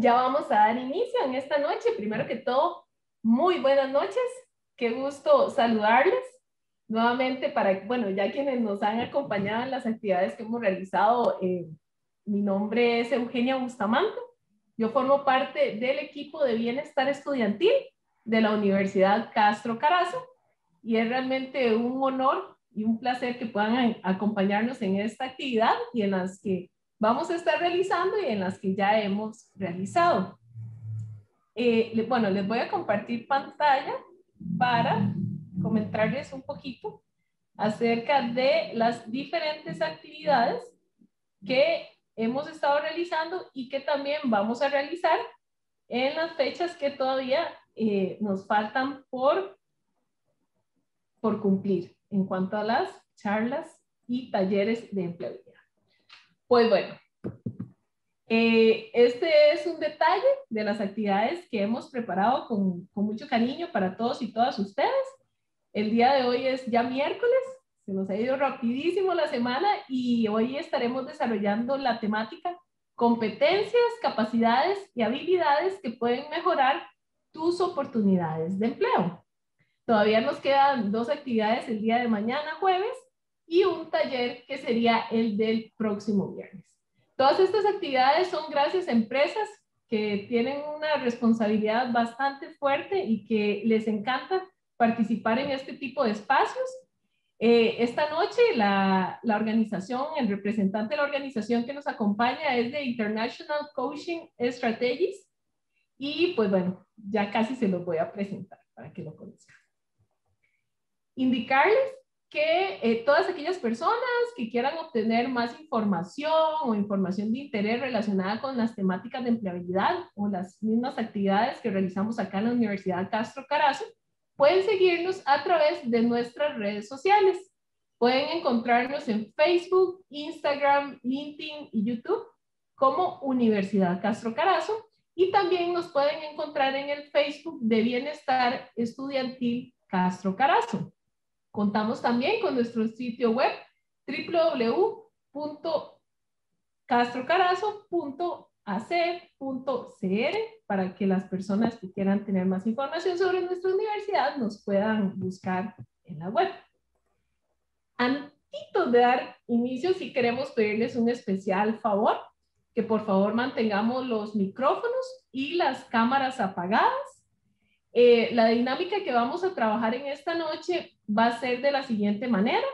ya vamos a dar inicio en esta noche. Primero que todo, muy buenas noches. Qué gusto saludarles nuevamente para, bueno, ya quienes nos han acompañado en las actividades que hemos realizado. Eh, mi nombre es Eugenia Bustamante. Yo formo parte del equipo de bienestar estudiantil de la Universidad Castro Carazo y es realmente un honor y un placer que puedan acompañarnos en esta actividad y en las que vamos a estar realizando y en las que ya hemos realizado. Eh, bueno, les voy a compartir pantalla para comentarles un poquito acerca de las diferentes actividades que hemos estado realizando y que también vamos a realizar en las fechas que todavía eh, nos faltan por, por cumplir en cuanto a las charlas y talleres de empleo. Pues bueno, eh, este es un detalle de las actividades que hemos preparado con mucho cariño para todos y todas ustedes. El día de hoy es ya miércoles, se nos ha ido rapidísimo la semana y hoy estaremos desarrollando la temática competencias, capacidades y habilidades que pueden mejorar tus oportunidades de empleo. Todavía nos quedan dos actividades el día de mañana, jueves, y un taller que sería el del próximo viernes. Todas estas actividades son gracias a empresas que tienen una responsabilidad bastante fuerte y que les encanta participar en este tipo de espacios. Eh, esta noche la, la, organización, el representante de la organización que nos acompaña es de International Coaching Strategies y pues bueno, ya casi se los voy a presentar para que lo conozcan. Indicarles que eh, todas aquellas personas que quieran obtener más información o información de interés relacionada con las temáticas de empleabilidad o las mismas actividades que realizamos acá en la Universidad Castro Carazo, pueden seguirnos a través de nuestras redes sociales. Pueden encontrarnos en Facebook, Instagram, LinkedIn y YouTube como Universidad Castro Carazo y también nos pueden encontrar en el Facebook de Bienestar Estudiantil Castro Carazo. Contamos también con nuestro sitio web www.castrocarazo.ac.cr para que las personas que quieran tener más información sobre nuestra universidad nos puedan buscar en la web. Antes de dar inicio, si queremos pedirles un especial favor, que por favor mantengamos los micrófonos y las cámaras apagadas eh, la dinámica que vamos a trabajar en esta noche va a ser de la siguiente manera.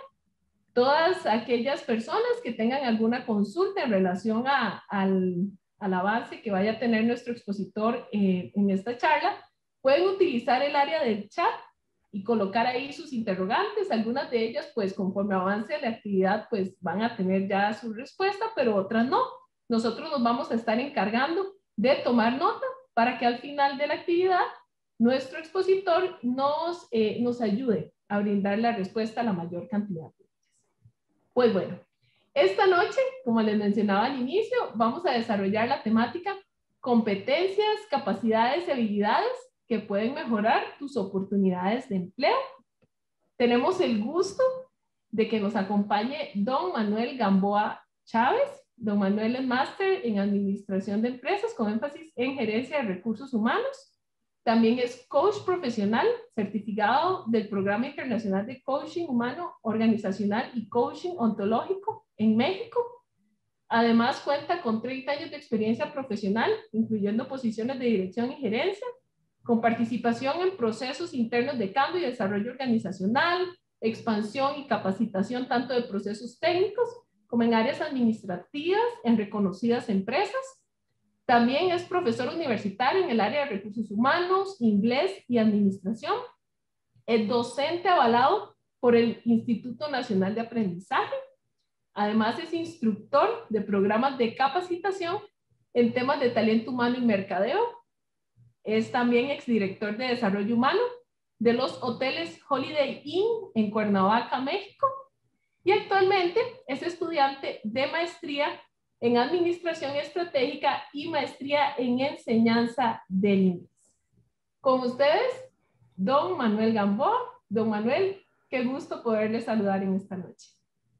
Todas aquellas personas que tengan alguna consulta en relación al, avance que vaya a tener nuestro expositor eh, en esta charla, pueden utilizar el área del chat y colocar ahí sus interrogantes. Algunas de ellas, pues conforme avance la actividad, pues van a tener ya su respuesta, pero otras no. Nosotros nos vamos a estar encargando de tomar nota para que al final de la actividad nuestro expositor nos, eh, nos ayude a brindar la respuesta a la mayor cantidad de Pues bueno, esta noche, como les mencionaba al inicio, vamos a desarrollar la temática competencias, capacidades y habilidades que pueden mejorar tus oportunidades de empleo. Tenemos el gusto de que nos acompañe don Manuel Gamboa Chávez. Don Manuel es máster en Administración de Empresas con énfasis en Gerencia de Recursos Humanos. También es coach profesional certificado del Programa Internacional de Coaching Humano Organizacional y Coaching Ontológico en México. Además cuenta con 30 años de experiencia profesional, incluyendo posiciones de dirección y gerencia, con participación en procesos internos de cambio y desarrollo organizacional, expansión y capacitación tanto de procesos técnicos como en áreas administrativas en reconocidas empresas también es profesor universitario en el área de recursos humanos, inglés y administración. Es docente avalado por el Instituto Nacional de Aprendizaje. Además es instructor de programas de capacitación en temas de talento humano y mercadeo. Es también exdirector de desarrollo humano de los hoteles Holiday Inn en Cuernavaca, México. Y actualmente es estudiante de maestría en Administración Estratégica y maestría en Enseñanza del Inglés. Con ustedes, don Manuel Gambó. Don Manuel, qué gusto poderle saludar en esta noche.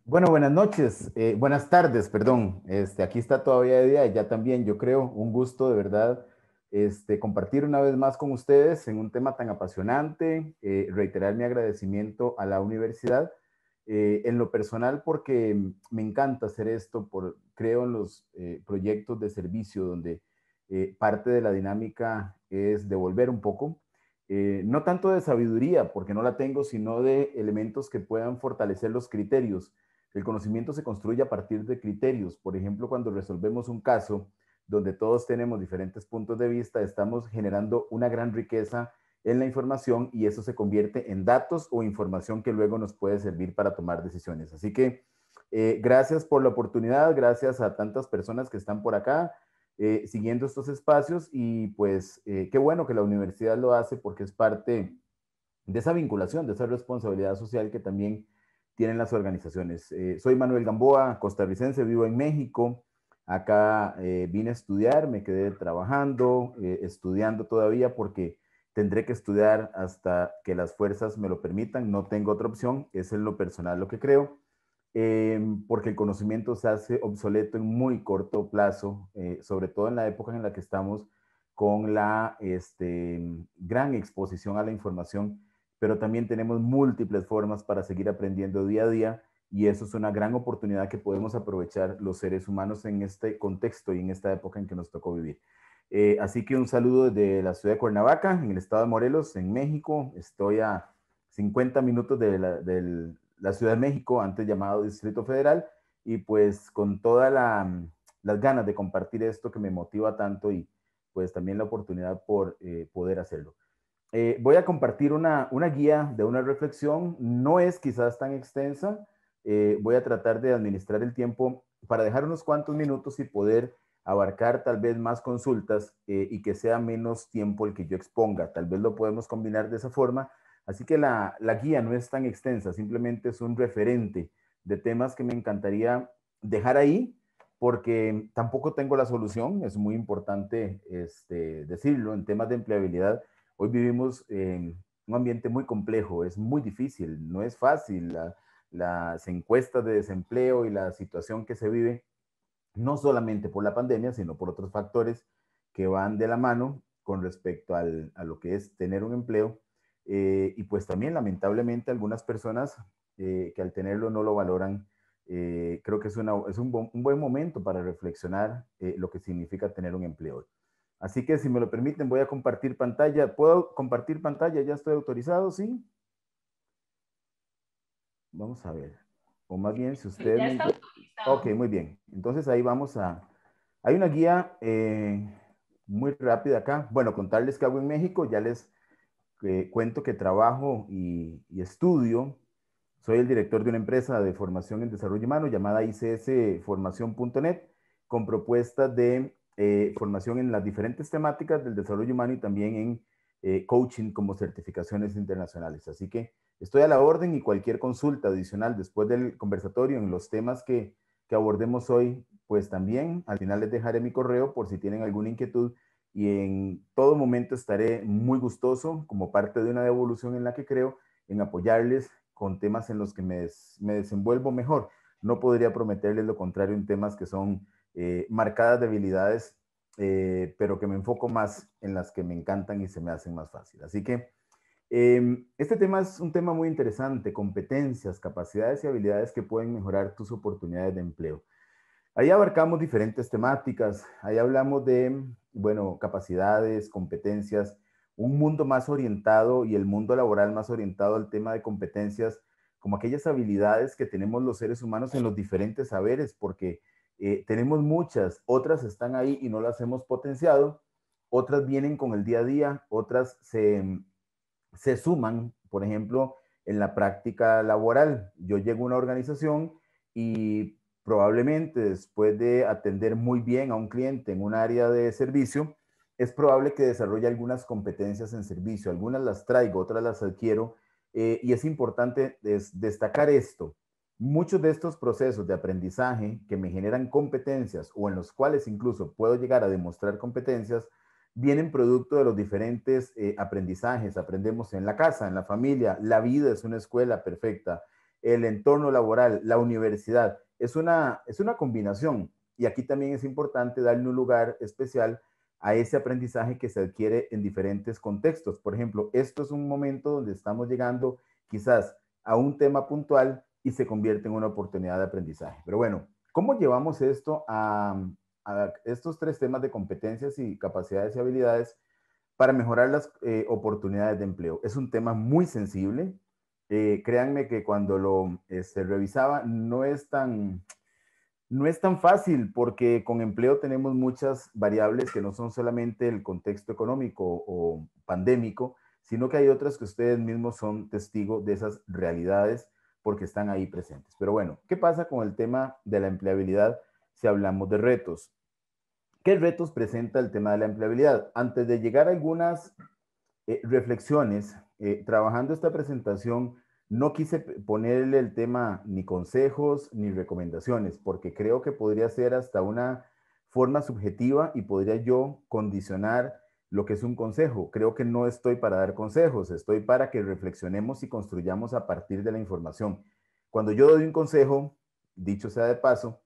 Bueno, buenas noches, eh, buenas tardes, perdón. Este, aquí está todavía de día ya también, yo creo, un gusto de verdad este, compartir una vez más con ustedes en un tema tan apasionante, eh, reiterar mi agradecimiento a la universidad. Eh, en lo personal, porque me encanta hacer esto por, creo en los eh, proyectos de servicio donde eh, parte de la dinámica es devolver un poco, eh, no tanto de sabiduría, porque no la tengo, sino de elementos que puedan fortalecer los criterios. El conocimiento se construye a partir de criterios. Por ejemplo, cuando resolvemos un caso donde todos tenemos diferentes puntos de vista, estamos generando una gran riqueza en la información y eso se convierte en datos o información que luego nos puede servir para tomar decisiones. Así que eh, gracias por la oportunidad, gracias a tantas personas que están por acá eh, siguiendo estos espacios y pues eh, qué bueno que la universidad lo hace porque es parte de esa vinculación, de esa responsabilidad social que también tienen las organizaciones. soy Manuel Gamboa, costarricense, vivo en México. Acá vine a estudiar, me quedé trabajando, estudiando todavía porque tendré que estudiar hasta que las fuerzas me lo permitan, no tengo otra opción, es en lo personal lo que creo. Eh, porque el conocimiento se hace obsoleto en muy corto plazo, eh, sobre todo en la época en la que estamos con la este, gran exposición a la información, pero también tenemos múltiples formas para seguir aprendiendo día a día y eso es una gran oportunidad que podemos aprovechar los seres humanos en este contexto y en esta época en que nos tocó vivir. Eh, así que un saludo desde la ciudad de Cuernavaca, en el estado de Morelos, en México. Estoy a 50 minutos del, la Ciudad de México, antes llamado Distrito Federal, y pues con todas la, mm, las ganas de compartir esto que me motiva tanto y pues también la oportunidad por eh, poder hacerlo. Eh, voy a compartir una, una, guía de una reflexión, no es quizás tan extensa, eh, voy a tratar de administrar el tiempo para dejar unos cuantos minutos y poder abarcar tal vez más consultas y que sea menos tiempo el que yo exponga. Tal vez lo podemos combinar de esa forma Así que la, guía no es tan extensa, simplemente es un referente de temas que me encantaría dejar ahí porque tampoco tengo la solución, es muy importante este, decirlo, en temas de empleabilidad, hoy vivimos en un ambiente muy complejo, es muy difícil, no es fácil, las encuestas de desempleo y la situación que se vive, no solamente por la pandemia, sino por otros factores que van de la mano con respecto a lo que es tener un empleo eh, y pues también lamentablemente algunas personas eh, que al tenerlo no lo valoran, eh, creo que es, es un, un, buen momento para reflexionar lo que significa tener un empleo. Así que si me lo permiten voy a compartir pantalla. ¿Puedo compartir pantalla? ¿Ya estoy autorizado? ¿Sí? Vamos a ver. O más bien si usted... Ya está ok, muy bien. Entonces ahí vamos a... Hay una guía muy rápida acá. Bueno, contarles que hago en México, ya les cuento que trabajo y, estudio. Soy el director de una empresa de formación en desarrollo humano llamada icsformación.net con propuestas de eh, formación en las diferentes temáticas del desarrollo humano y también en eh, coaching como certificaciones internacionales. Así que estoy a la orden y cualquier consulta adicional después del conversatorio en los temas que, que abordemos hoy, pues también al final les dejaré mi correo por si tienen alguna inquietud y en todo momento estaré muy gustoso como parte de una devolución en la que creo en apoyarles con temas en los que me, me desenvuelvo mejor. No podría prometerles lo contrario en temas que son eh, marcadas debilidades, eh, pero que me enfoco más en las que me encantan y se me hacen más fácil. Así que em, este tema es un tema muy interesante, competencias, capacidades y habilidades que pueden mejorar tus oportunidades de empleo. Ahí abarcamos diferentes temáticas, ahí hablamos de bueno, capacidades, competencias, un mundo más orientado y el mundo laboral más orientado al tema de competencias, como aquellas habilidades que tenemos los seres humanos en los diferentes saberes, porque eh, tenemos muchas, otras están ahí y no las hemos potenciado, otras vienen con el día a día, otras se, mm, se suman, por ejemplo, en la práctica laboral. Yo llego a una organización y probablemente después de atender muy bien a un cliente en un área de servicio, es probable que desarrolle algunas competencias en servicio. Algunas las traigo, otras las adquiero. Eh, y es importante destacar esto. Muchos de estos procesos de aprendizaje que me generan competencias o en los cuales incluso puedo llegar a demostrar competencias, vienen producto de los diferentes eh, aprendizajes. Aprendemos en la casa, en la familia, la vida es una escuela perfecta, el entorno laboral, la universidad es una, combinación. Y aquí también es importante darle un lugar especial a ese aprendizaje que se adquiere en diferentes contextos. Por ejemplo, esto es un momento donde estamos llegando quizás a un tema puntual y se convierte en una oportunidad de aprendizaje. Pero bueno, ¿cómo llevamos esto a, estos tres temas de competencias y capacidades y habilidades para mejorar las eh, oportunidades de empleo? Es un tema muy sensible, eh, créanme que cuando lo se este, revisaba no es tan... No es tan fácil porque con empleo tenemos muchas variables que no son solamente el contexto económico o pandémico, sino que hay otras que ustedes mismos son testigos de esas realidades porque están ahí presentes. Pero bueno, ¿qué pasa con el tema de la empleabilidad si hablamos de retos? ¿Qué retos presenta el tema de la empleabilidad? Antes de llegar a algunas eh, reflexiones eh, trabajando esta presentación, no quise ponerle el tema ni consejos ni recomendaciones, porque creo que podría ser hasta una forma subjetiva y podría yo condicionar lo que es un consejo. Creo que no estoy para dar consejos, estoy para que reflexionemos y construyamos a partir de la información. Cuando yo doy un consejo, dicho sea de paso,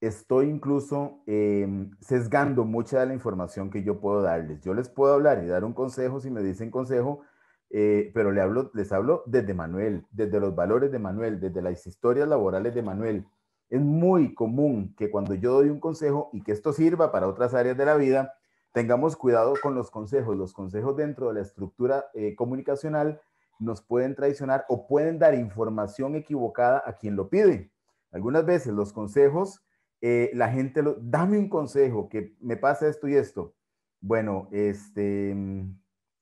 estoy incluso em, sesgando mucha de la información que yo puedo darles. Yo les puedo hablar y dar un consejo si me dicen consejo, eh, pero le hablo, les hablo desde Manuel, desde los valores de Manuel, desde las historias laborales de Manuel. Es muy común que cuando yo doy un consejo y que esto sirva para otras áreas de la vida, tengamos cuidado con los consejos. Los consejos dentro de la estructura eh, comunicacional nos pueden traicionar o pueden dar información equivocada a quien lo pide. Algunas veces los consejos, eh, la gente lo, dame un consejo que me pasa esto y esto. Bueno, este, mm,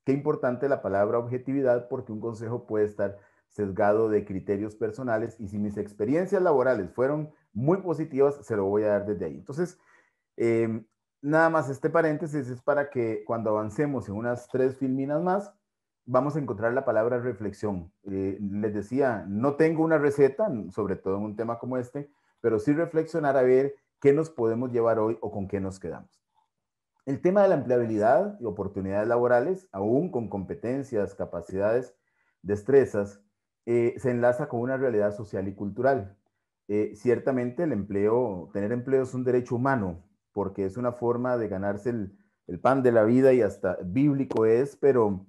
Qué importante la palabra objetividad porque un consejo puede estar sesgado de criterios personales y si mis experiencias laborales fueron muy positivas, se lo voy a dar desde ahí. Entonces, em, nada más este paréntesis es para que cuando avancemos en unas tres filminas más, vamos a encontrar la palabra reflexión. Eh, les decía, no tengo una receta, sobre todo en un tema como este, pero sí reflexionar a ver qué nos podemos llevar hoy o con qué nos quedamos. El tema de la empleabilidad y oportunidades laborales, aún con competencias, capacidades, destrezas, eh, se enlaza con una realidad social y cultural. Eh, ciertamente el empleo, tener empleo es un derecho humano, porque es una forma de ganarse el, pan de la vida y hasta bíblico es, pero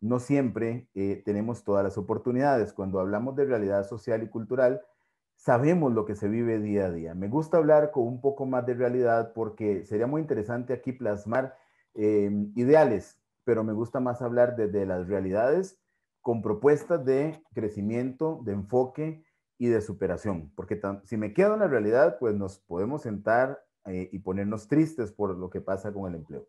no siempre eh, tenemos todas las oportunidades. Cuando hablamos de realidad social y cultural, sabemos lo que se vive día a día. Me gusta hablar con un poco más de realidad porque sería muy interesante aquí plasmar em, ideales, pero me gusta más hablar desde de las realidades con propuestas de crecimiento, de enfoque y de superación, porque si me quedo en la realidad, pues nos podemos sentar eh, y ponernos tristes por lo que pasa con el empleo.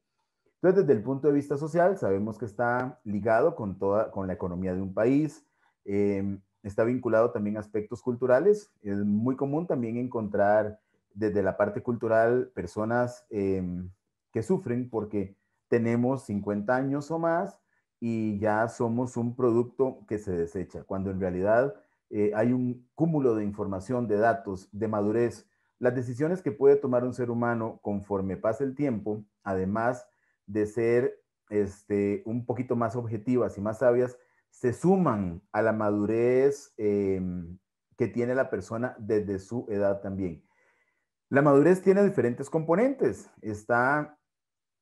Entonces, desde el punto de vista social, sabemos que está ligado con, toda, con la economía de un país, em, está vinculado también a aspectos culturales. Es muy común también encontrar desde la parte cultural personas em, que sufren porque tenemos 50 años o más y ya somos un producto que se desecha, cuando en realidad eh, hay un cúmulo de información, de datos, de madurez. Las decisiones que puede tomar un ser humano conforme pasa el tiempo, además de ser este, un poquito más objetivas y más sabias, se suman a la madurez em, que tiene la persona desde su edad también. La madurez tiene diferentes componentes. Está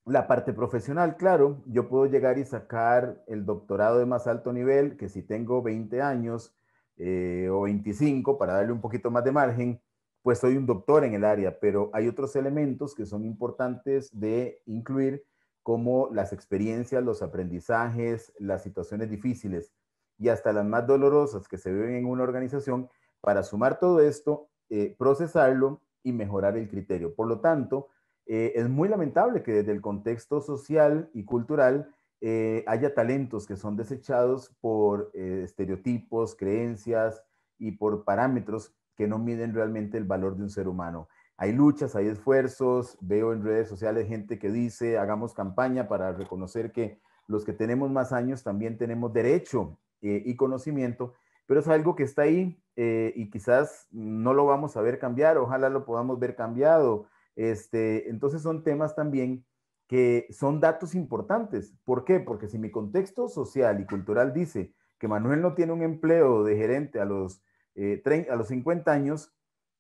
la parte profesional, claro. Yo puedo llegar y sacar el doctorado de más alto nivel, que si tengo 20 años eh, o 25, para darle un poquito más de margen, pues soy un doctor en el área, pero hay otros elementos que son importantes de incluir como las experiencias, los aprendizajes, las situaciones difíciles y hasta las más dolorosas que se viven en una organización, para sumar todo esto, eh, procesarlo y mejorar el criterio. Por lo tanto, eh, es muy lamentable que desde el contexto social y cultural eh, haya talentos que son desechados por estereotipos, creencias y por parámetros que no miden realmente el valor de un ser humano hay luchas, hay esfuerzos, veo en redes sociales gente que dice, hagamos campaña para reconocer que los que tenemos más años también tenemos derecho eh, y conocimiento, pero es algo que está ahí eh, y quizás no lo vamos a ver cambiar, ojalá lo podamos ver cambiado. Este, entonces son temas también que son datos importantes. ¿Por qué? Porque si mi contexto social y cultural dice que Manuel no tiene un empleo de gerente a los, eh, a los 50 años,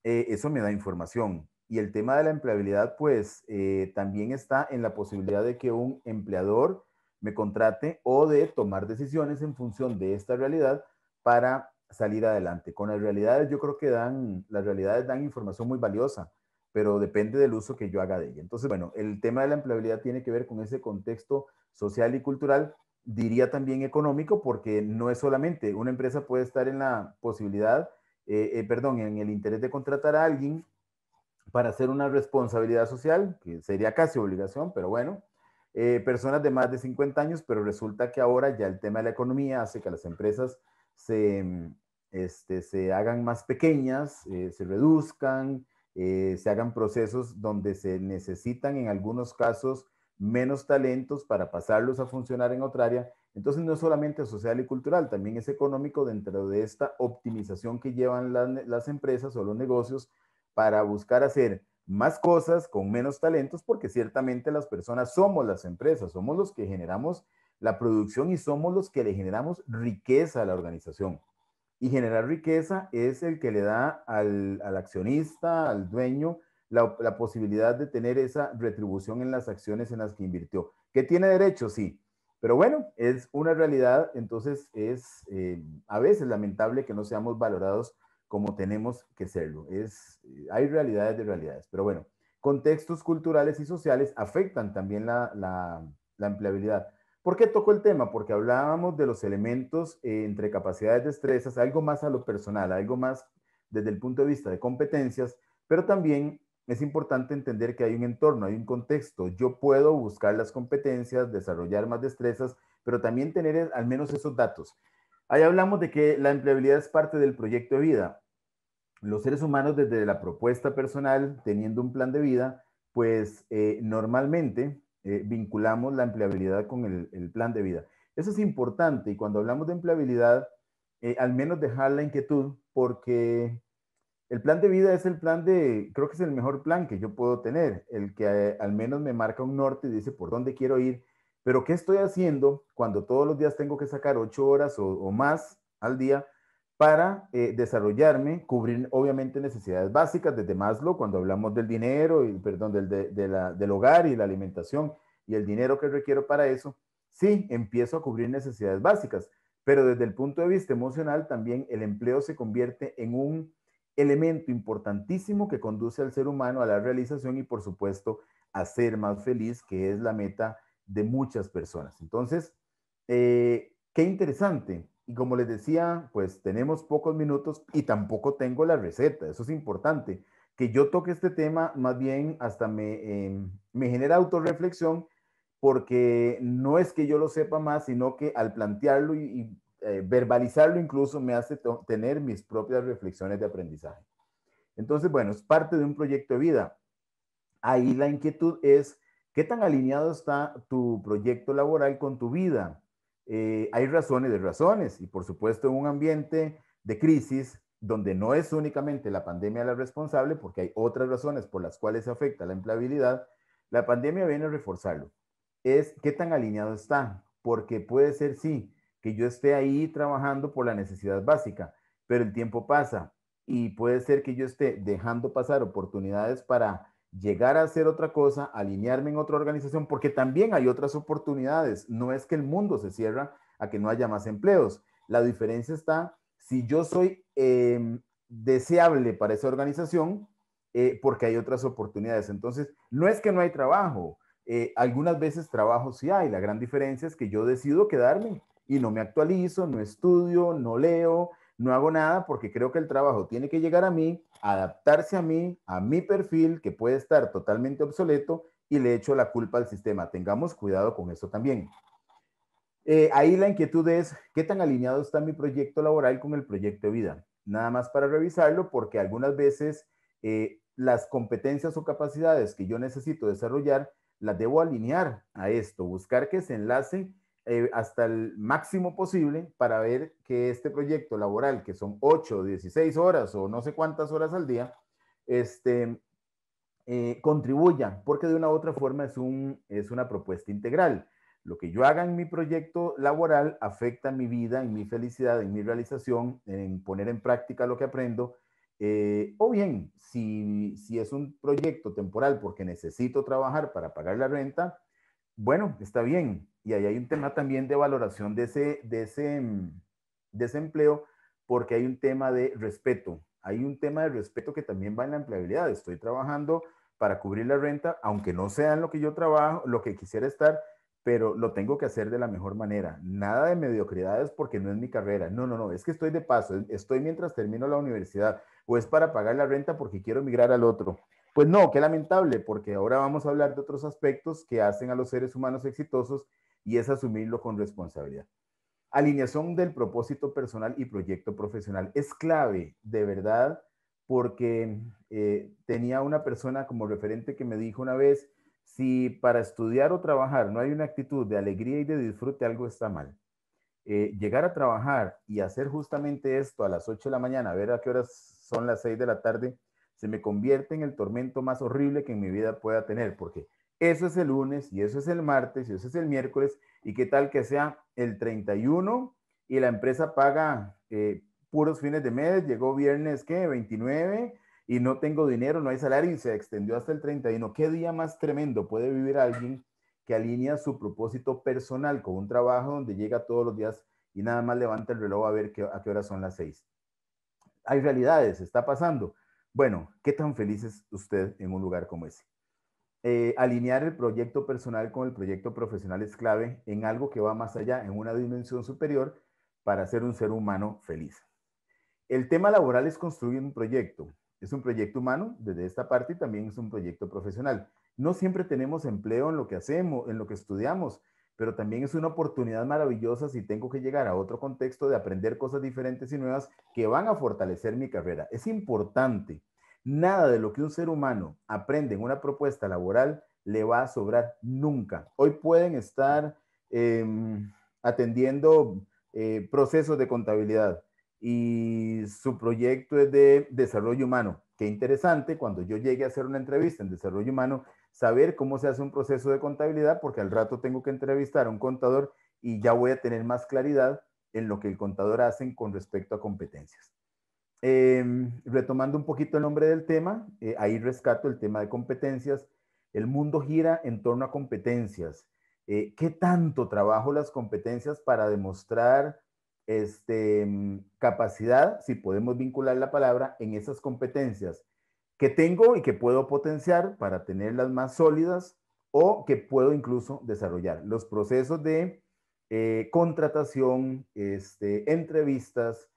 eh, eso me da información. Y el tema de la empleabilidad, pues eh, también está en la posibilidad de que un empleador me contrate o de tomar decisiones en función de esta realidad para salir adelante. Con las realidades yo creo que dan, las realidades dan información muy valiosa, pero depende del uso que yo haga de ella. Entonces, bueno, el tema de la empleabilidad tiene que ver con ese contexto social y cultural, diría también económico, porque no es solamente, una empresa puede estar en la posibilidad eh, eh, perdón, en el interés de contratar a alguien para hacer una responsabilidad social, que sería casi obligación, pero bueno, eh, personas de más de 50 años, pero resulta que ahora ya el tema de la economía hace que las empresas se, mm, este, hagan más pequeñas, se reduzcan, se hagan procesos donde se necesitan en algunos casos menos talentos para pasarlos a funcionar en otra área entonces no es solamente social y cultural, también es económico dentro de esta optimización que llevan las, empresas o los negocios para buscar hacer más cosas con menos talentos, porque ciertamente las personas somos las empresas, somos los que generamos la producción y somos los que le generamos riqueza a la organización. Y generar riqueza es el que le da al, accionista, al dueño, la, la, posibilidad de tener esa retribución en las acciones en las que invirtió. ¿Qué tiene derecho? Sí, pero bueno, es una realidad, entonces es eh, a veces lamentable que no seamos valorados como tenemos que serlo. Es, eh, hay realidades de realidades, pero bueno, contextos culturales y sociales afectan también la, empleabilidad. ¿Por qué tocó el tema? Porque hablábamos de los elementos eh, entre capacidades, destrezas, algo más a lo personal, algo más desde el punto de vista de competencias, pero también es importante entender que hay un entorno, hay un contexto. Yo puedo buscar las competencias, desarrollar más destrezas, pero también tener e, al menos esos datos. Ahí hablamos de que la empleabilidad es parte del proyecto de vida. Los seres humanos desde la propuesta personal, teniendo un plan de vida, pues eh, normalmente eh, vinculamos la empleabilidad con el, plan de vida. Eso es importante y cuando hablamos de empleabilidad, eh, al menos dejar la inquietud porque el plan de vida es el plan de, creo que es el mejor plan que yo puedo tener, el que eh, al menos me marca un norte y dice por dónde quiero ir, pero ¿qué estoy haciendo cuando todos los días tengo que sacar ocho horas o, más al día para eh, desarrollarme, cubrir obviamente necesidades básicas desde Maslow, cuando hablamos del dinero, y, perdón, del, del hogar y la alimentación y el dinero que requiero para eso? Sí, empiezo a cubrir necesidades básicas, pero desde el punto de vista emocional también el empleo se convierte en un elemento importantísimo que conduce al ser humano a la realización y por supuesto a ser más feliz, que es la meta de muchas personas. Entonces, eh, qué interesante. Y como les decía, pues tenemos pocos minutos y tampoco tengo la receta, eso es importante. Que yo toque este tema, más bien hasta me, em, me genera autorreflexión, porque no es que yo lo sepa más, sino que al plantearlo y eh, verbalizarlo incluso me hace tener mis propias reflexiones de aprendizaje. Entonces, bueno, es parte de un proyecto de vida. Ahí la inquietud es, ¿qué tan alineado está tu proyecto laboral con tu vida? Eh, hay razones de razones y por supuesto en un ambiente de crisis donde no es únicamente la pandemia la responsable, porque hay otras razones por las cuales se afecta la empleabilidad, la pandemia viene a reforzarlo. Es qué tan alineado está, porque puede ser, sí, yo esté ahí trabajando por la necesidad básica, pero el tiempo pasa y puede ser que yo esté dejando pasar oportunidades para llegar a hacer otra cosa, alinearme en otra organización, porque también hay otras oportunidades. No es que el mundo se cierra a que no haya más empleos. La diferencia está si yo soy em, deseable para esa organización, eh, porque hay otras oportunidades. Entonces, no es que no hay trabajo. Eh, algunas veces trabajo sí hay. La gran diferencia es que yo decido quedarme y no me actualizo, no estudio, no leo, no hago nada porque creo que el trabajo tiene que llegar a mí, adaptarse a mí, a mi perfil que puede estar totalmente obsoleto y le echo la culpa al sistema. Tengamos cuidado con eso también. Eh, ahí la inquietud es, ¿qué tan alineado está mi proyecto laboral con el proyecto de vida? Nada más para revisarlo porque algunas veces eh, las competencias o capacidades que yo necesito desarrollar las debo alinear a esto, buscar que se enlacen eh, hasta el máximo posible para ver que este proyecto laboral, que son 8, 16 horas o no sé cuántas horas al día, este, eh, contribuya, porque de una u otra forma es, un, es una propuesta integral. Lo que yo haga en mi proyecto laboral afecta mi vida, en mi felicidad, en mi realización, en poner en práctica lo que aprendo. Eh, o bien, si es un proyecto temporal porque necesito trabajar para pagar la renta, bueno, está bien, y ahí hay un tema también de valoración de ese, de ese, mm, de empleo, porque hay un tema de respeto. Hay un tema de respeto que también va en la empleabilidad. Estoy trabajando para cubrir la renta, aunque no sea en lo que yo trabajo, lo que quisiera estar, pero lo tengo que hacer de la mejor manera. Nada de mediocridades porque no es mi carrera. No, no, no, es que estoy de paso, estoy mientras termino la universidad o es para pagar la renta porque quiero migrar al otro. Pues no, qué lamentable, porque ahora vamos a hablar de otros aspectos que hacen a los seres humanos exitosos y es asumirlo con responsabilidad. Alineación del propósito personal y proyecto profesional es clave, de verdad, porque eh, tenía una persona como referente que me dijo una vez, si para estudiar o trabajar no hay una actitud de alegría y de disfrute, algo está mal. Eh, llegar a trabajar y hacer justamente esto a las 8 de la mañana, a ver a qué horas son las 6 de la tarde, se me convierte en el tormento más horrible que en mi vida pueda tener, porque eso es el lunes y eso es el martes y eso es el miércoles y qué tal que sea el 31 y la empresa paga eh, puros fines de mes, llegó viernes, ¿qué? 29 y no tengo dinero, no hay salario y se extendió hasta el 31. ¿Qué día más tremendo puede vivir alguien que alinea su propósito personal con un trabajo donde llega todos los días y nada más levanta el reloj a ver qué, a qué hora son las 6? Hay realidades, está pasando. Bueno, ¿qué tan feliz es usted en un lugar como ese? Eh, alinear el proyecto personal con el proyecto profesional es clave en algo que va más allá, en una dimensión superior para ser un ser humano feliz. El tema laboral es construir un proyecto. Es un proyecto humano desde esta parte y también es un proyecto profesional. No siempre tenemos empleo en lo que hacemos, en lo que estudiamos, pero también es una oportunidad maravillosa si tengo que llegar a otro contexto de aprender cosas diferentes y nuevas que van a fortalecer mi carrera. Es importante Nada de lo que un ser humano aprende en una propuesta laboral le va a sobrar nunca. Hoy pueden estar em, atendiendo eh, procesos de contabilidad y su proyecto es de desarrollo humano. Qué interesante cuando yo llegue a hacer una entrevista en desarrollo humano, saber cómo se hace un proceso de contabilidad, porque al rato tengo que entrevistar a un contador y ya voy a tener más claridad en lo que el contador hace con respecto a competencias. Em, retomando un poquito el nombre del tema, eh, ahí rescato el tema de competencias. El mundo gira en torno a competencias. Eh, ¿Qué tanto trabajo las competencias para demostrar este, capacidad, si podemos vincular la palabra, en esas competencias que tengo y que puedo potenciar para tenerlas más sólidas o que puedo incluso desarrollar? Los procesos de eh, contratación, este, entrevistas,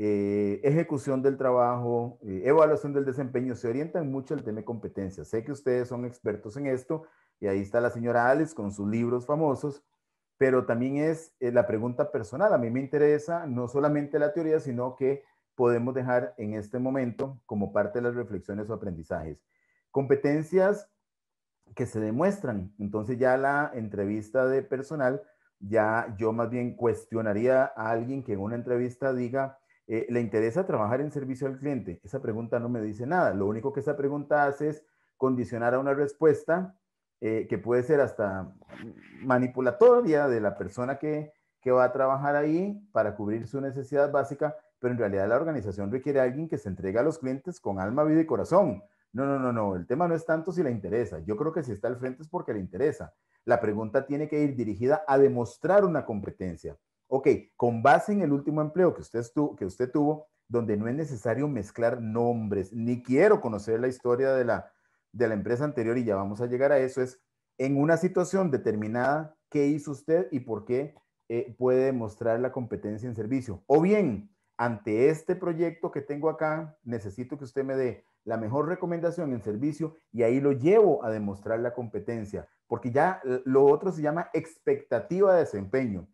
eh, ejecución del trabajo, eh, evaluación del desempeño, se orientan mucho al tema de competencias. Sé que ustedes son expertos en esto y ahí está la señora Alex con sus libros famosos, pero también es eh, la pregunta personal. A mí me interesa no solamente la teoría, sino que podemos dejar en este momento como parte de las reflexiones o aprendizajes. Competencias que se demuestran. Entonces ya la entrevista de personal, ya yo más bien cuestionaría a alguien que en una entrevista diga, eh, ¿le interesa trabajar en servicio al cliente? Esa pregunta no me dice nada. Lo único que esa pregunta hace es condicionar a una respuesta eh, que puede ser hasta manipulatoria de la persona que, que va a trabajar ahí para cubrir su necesidad básica, pero en realidad la organización requiere a alguien que se entregue a los clientes con alma, vida y corazón. No, no, no, no, el tema no es tanto si le interesa. Yo creo que si está al frente es porque le interesa. La pregunta tiene que ir dirigida a demostrar una competencia ok, con base en el último empleo que usted, tuvo, donde no es necesario mezclar nombres, ni quiero conocer la historia de la, de la empresa anterior y ya vamos a llegar a eso, es en una situación determinada, ¿qué hizo usted y por qué eh, puede demostrar la competencia en servicio? O bien, ante este proyecto que tengo acá, necesito que usted me dé la mejor recomendación en servicio y ahí lo llevo a demostrar la competencia, porque ya lo otro se llama expectativa de desempeño.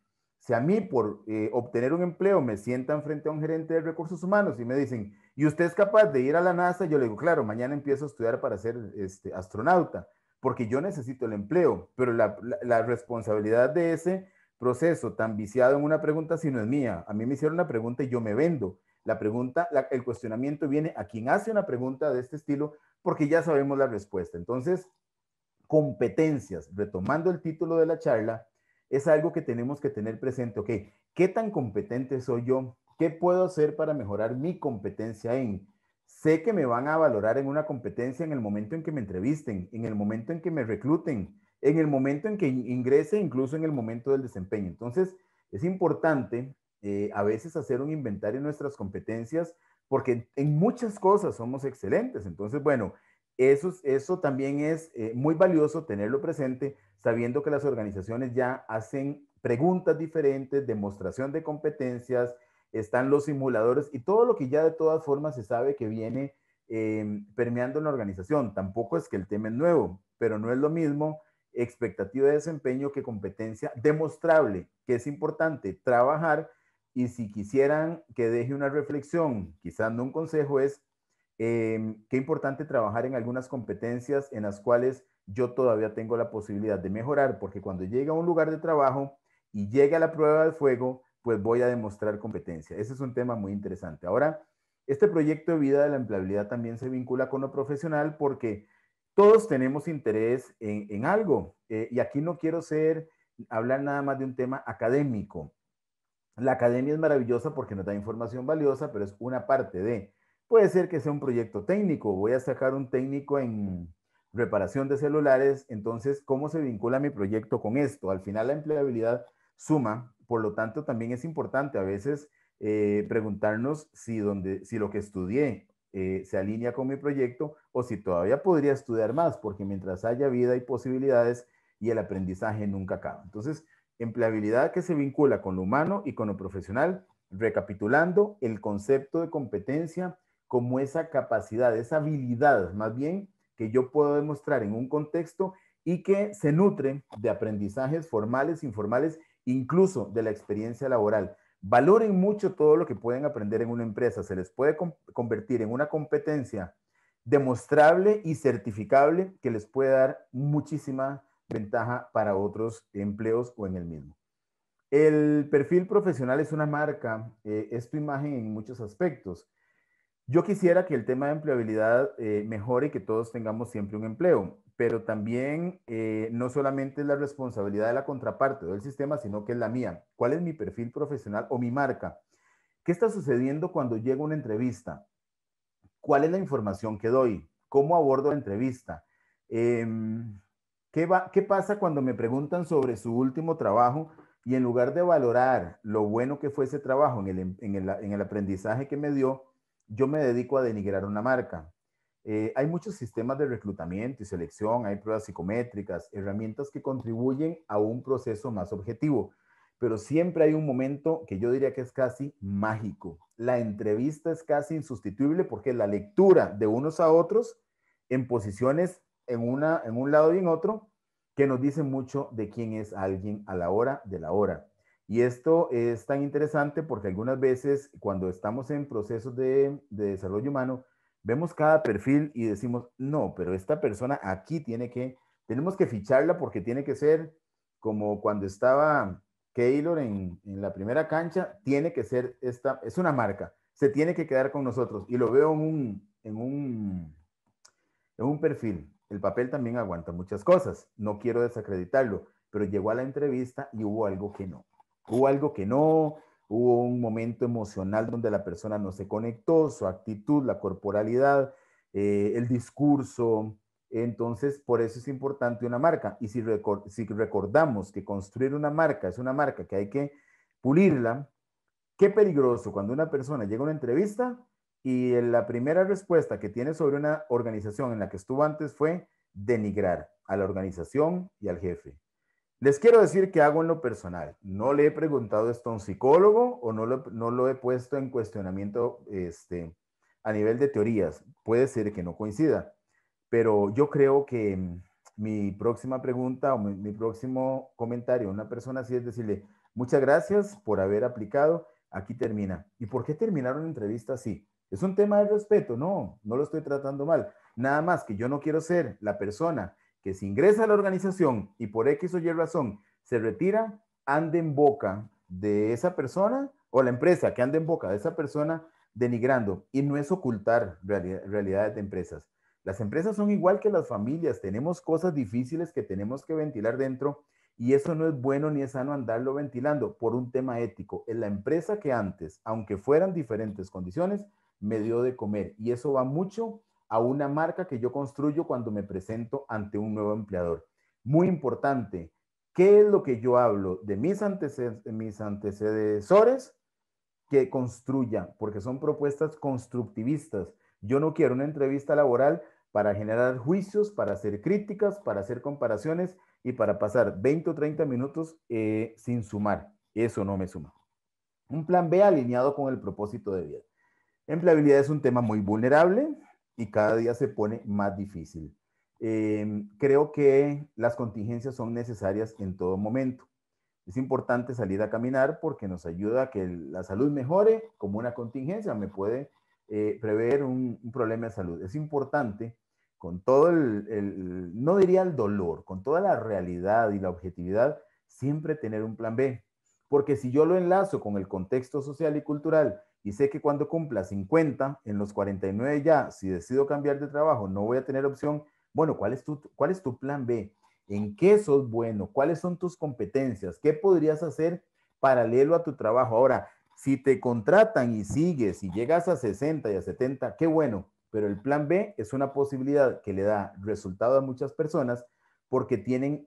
Si a mí por eh, obtener un empleo me sientan frente a un gerente de recursos humanos y me dicen, ¿y usted es capaz de ir a la NASA? Yo le digo, claro, mañana empiezo a estudiar para ser este, astronauta, porque yo necesito el empleo, pero la, responsabilidad de ese proceso tan viciado en una pregunta si no es mía. A mí me hicieron una pregunta y yo me vendo. La pregunta, el cuestionamiento viene a quien hace una pregunta de este estilo porque ya sabemos la respuesta. Entonces, competencias, retomando el título de la charla, es algo que tenemos que tener presente. Ok, ¿qué tan competente soy yo? ¿Qué puedo hacer para mejorar mi competencia en? Sé que me van a valorar en una competencia en el momento en que me entrevisten, en el momento en que me recluten, en el momento en que ingrese, incluso en el momento del desempeño. Entonces, es importante eh, a veces hacer un inventario de nuestras competencias porque en muchas cosas somos excelentes. Entonces, bueno, eso, también es eh, muy valioso tenerlo presente, sabiendo que las organizaciones ya hacen preguntas diferentes, demostración de competencias, están los simuladores y todo lo que ya de todas formas se sabe que viene eh, permeando en la organización. Tampoco es que el tema es nuevo, pero no es lo mismo expectativa de desempeño que competencia demostrable, que es importante trabajar y si quisieran que deje una reflexión, quizás no un consejo, es Em, qué importante trabajar en algunas competencias en las cuales yo todavía tengo la posibilidad de mejorar, porque cuando llega a un lugar de trabajo y llega a la prueba de fuego, pues voy a demostrar competencia. Ese es un tema muy interesante. Ahora, este proyecto de vida de la empleabilidad también se vincula con lo profesional porque todos tenemos interés en, algo. Eh, y aquí no quiero ser, hablar nada más de un tema académico. La academia es maravillosa porque nos da información valiosa, pero es una parte de. Puede ser que sea un proyecto técnico, voy a sacar un técnico en reparación de celulares, entonces, ¿cómo se vincula mi proyecto con esto? Al final la empleabilidad suma, por lo tanto, también es importante a veces eh, preguntarnos si, donde, si lo que estudié eh, se alinea con mi proyecto o si todavía podría estudiar más, porque mientras haya vida y posibilidades y el aprendizaje nunca acaba. Entonces, empleabilidad que se vincula con lo humano y con lo profesional, recapitulando el concepto de competencia como esa capacidad, esa habilidad más bien que yo puedo demostrar en un contexto y que se nutre de aprendizajes formales, informales, incluso de la experiencia laboral. Valoren mucho todo lo que pueden aprender en una empresa. Se les puede convertir en una competencia demostrable y certificable que les puede dar muchísima ventaja para otros empleos o en el mismo. El perfil profesional es una marca, eh, es tu imagen en muchos aspectos. Yo quisiera que el tema de empleabilidad eh, mejore y que todos tengamos siempre un empleo, pero también eh, no solamente es la responsabilidad de la contraparte del sistema, sino que es la mía. ¿Cuál es mi perfil profesional o mi marca? ¿Qué está sucediendo cuando llega una entrevista? ¿Cuál es la información que doy? ¿Cómo abordo la entrevista? Em, ¿qué, pasa cuando me preguntan sobre su último trabajo? Y en lugar de valorar lo bueno que fue ese trabajo en el em, aprendizaje que me dio, yo me dedico a denigrar una marca. Eh, hay muchos sistemas de reclutamiento y selección, hay pruebas psicométricas, herramientas que contribuyen a un proceso más objetivo, pero siempre hay un momento que yo diría que es casi mágico. La entrevista es casi insustituible porque la lectura de unos a otros en posiciones en, en un lado y en otro que nos dice mucho de quién es alguien a la hora de la hora. Y esto es tan interesante porque algunas veces cuando estamos en procesos de, desarrollo humano, vemos cada perfil y decimos, no, pero esta persona aquí tiene que, tenemos que ficharla porque tiene que ser como cuando estaba Keylor en, la primera cancha, tiene que ser esta, es una marca, se tiene que quedar con nosotros. Y lo veo en un, en un, en un perfil. El papel también aguanta muchas cosas, no quiero desacreditarlo, pero llegó a la entrevista y hubo algo que no. Hubo algo que no, hubo un momento emocional donde la persona no se conectó, su actitud, la corporalidad, eh, el discurso. Entonces, por eso es importante una marca. Y si, si recordamos que construir una marca es una marca que hay que pulirla, qué peligroso cuando una persona llega a una entrevista y la primera respuesta que tiene sobre una organización en la que estuvo antes fue denigrar a la organización y al jefe. Les quiero decir que hago en lo personal. No le he preguntado esto a un psicólogo o no lo, he puesto en cuestionamiento este, a nivel de teorías. Puede ser que no coincida, pero yo creo que mm, mi próxima pregunta o mi, próximo comentario a una persona así es decirle, muchas gracias por haber aplicado, aquí termina. ¿Y por qué terminar una entrevista así? Es un tema de respeto, no, no lo estoy tratando mal. Nada más que yo no quiero ser la persona que si ingresa a la organización y por X o Y razón se retira, anda en boca de esa persona o la empresa que anda en boca de esa persona denigrando. Y no es ocultar realidades de empresas. Las empresas son igual que las familias, tenemos cosas difíciles que tenemos que ventilar dentro y eso no es bueno ni es sano andarlo ventilando por un tema ético. En la empresa que antes, aunque fueran diferentes condiciones, me dio de comer y eso va mucho a una marca que yo construyo cuando me presento ante un nuevo empleador. Muy importante, ¿qué es lo que yo hablo de mis, mis antecesores que construyan? Porque son propuestas constructivistas. Yo no quiero una entrevista laboral para generar juicios, para hacer críticas, para hacer comparaciones y para pasar 20 o 30 minutos eh, sin sumar. Eso no me suma. Un plan B alineado con el propósito de vida. Empleabilidad es un tema muy vulnerable, y cada día se pone más difícil. Em, creo que las contingencias son necesarias en todo momento. Es importante salir a caminar porque nos ayuda a que la salud mejore como una contingencia, me puede eh, prever un, problema de salud. Es importante con todo el, no diría el dolor, con toda la realidad y la objetividad, siempre tener un plan B. Porque si yo lo enlazo con el contexto social y cultural y sé que cuando cumpla 50, en los 49 ya, si decido cambiar de trabajo, no voy a tener opción, bueno, ¿cuál es tu, cuál es tu plan B? ¿En qué sos bueno? ¿Cuáles son tus competencias? ¿Qué podrías hacer paralelo a tu trabajo? Ahora, si te contratan y sigues y llegas a 60 y a 70, qué bueno, pero el plan B es una posibilidad que le da resultado a muchas personas porque tienen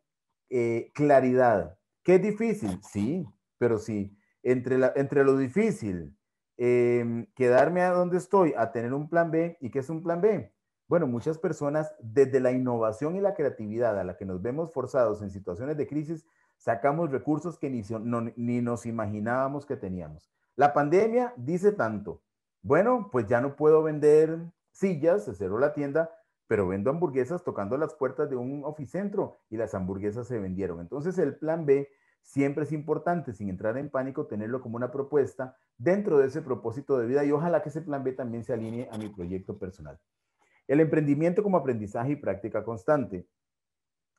eh, claridad. ¿Qué difícil? Sí, pero sí, entre, entre lo difícil Em, quedarme a donde estoy, a tener un plan B. ¿Y qué es un plan B? Bueno, muchas personas desde la innovación y la creatividad a la que nos vemos forzados en situaciones de crisis, sacamos recursos que ni, ni nos imaginábamos que teníamos. La pandemia dice tanto, bueno, pues ya no puedo vender sillas, se cerró la tienda, pero vendo hamburguesas tocando las puertas de un oficentro y las hamburguesas se vendieron. Entonces el plan B Siempre es importante, sin entrar en pánico, tenerlo como una propuesta dentro de ese propósito de vida y ojalá que ese plan B también se alinee a mi proyecto personal. El emprendimiento como aprendizaje y práctica constante.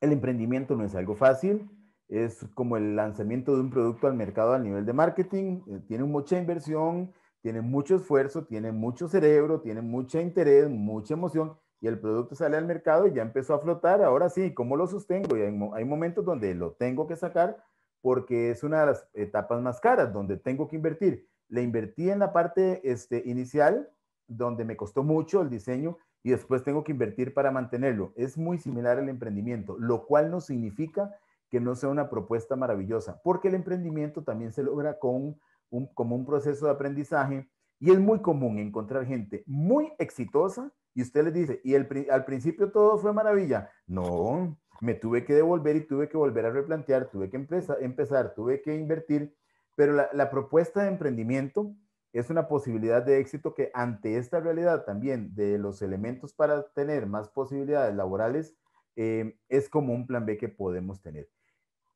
El emprendimiento no es algo fácil, es como el lanzamiento de un producto al mercado al nivel de marketing, eh, tiene mucha inversión, tiene mucho esfuerzo, tiene mucho cerebro, tiene mucho interés, mucha emoción y el producto sale al mercado y ya empezó a flotar, ahora sí, ¿cómo lo sostengo? Y hay momentos donde lo tengo que sacar, porque es una de las etapas más caras donde tengo que invertir. Le invertí en la parte este, inicial, donde me costó mucho el diseño, y después tengo que invertir para mantenerlo. Es muy similar al emprendimiento, lo cual no significa que no sea una propuesta maravillosa, porque el emprendimiento también se logra con un, como un proceso de aprendizaje y es muy común encontrar gente muy exitosa y usted le dice, y al principio todo fue maravilla. No, me tuve que devolver y tuve que volver a replantear, tuve que empezar, tuve que invertir, pero la, la, propuesta de emprendimiento es una posibilidad de éxito que ante esta realidad también de los elementos para tener más posibilidades laborales, eh, es como un plan B que podemos tener.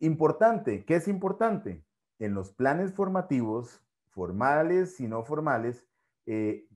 Importante, ¿qué es importante? En los planes formativos, formales y no formales, eh,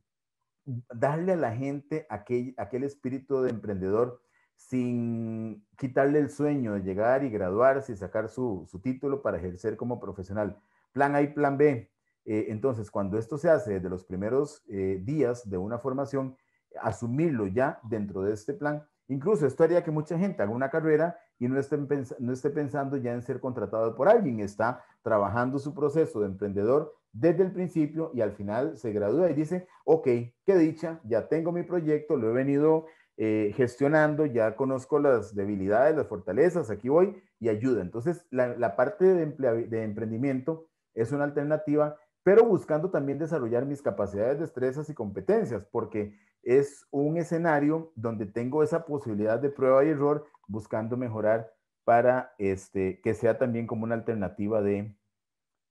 darle a la gente aquel, aquel espíritu de emprendedor sin quitarle el sueño de llegar y graduarse y sacar su, título para ejercer como profesional. Plan A y plan B. Eh, entonces, cuando esto se hace desde los primeros eh, días de una formación, asumirlo ya dentro de este plan. Incluso esto haría que mucha gente haga una carrera y no esté, no esté pensando ya en ser contratado por alguien, está trabajando su proceso de emprendedor desde el principio y al final se gradúa y dice, ok, qué dicha, ya tengo mi proyecto, lo he venido eh, gestionando, ya conozco las debilidades, las fortalezas, aquí voy y ayuda. Entonces, la, parte de, de emprendimiento es una alternativa, pero buscando también desarrollar mis capacidades, destrezas y competencias, porque es un escenario donde tengo esa posibilidad de prueba y error buscando mejorar para este, que sea también como una alternativa de,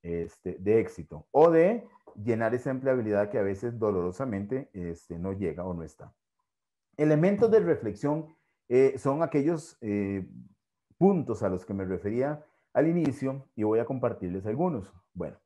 este, de éxito o de llenar esa empleabilidad que a veces dolorosamente este, no llega o no está. Elementos de reflexión eh, son aquellos eh, puntos a los que me refería al inicio y voy a compartirles algunos. Bueno,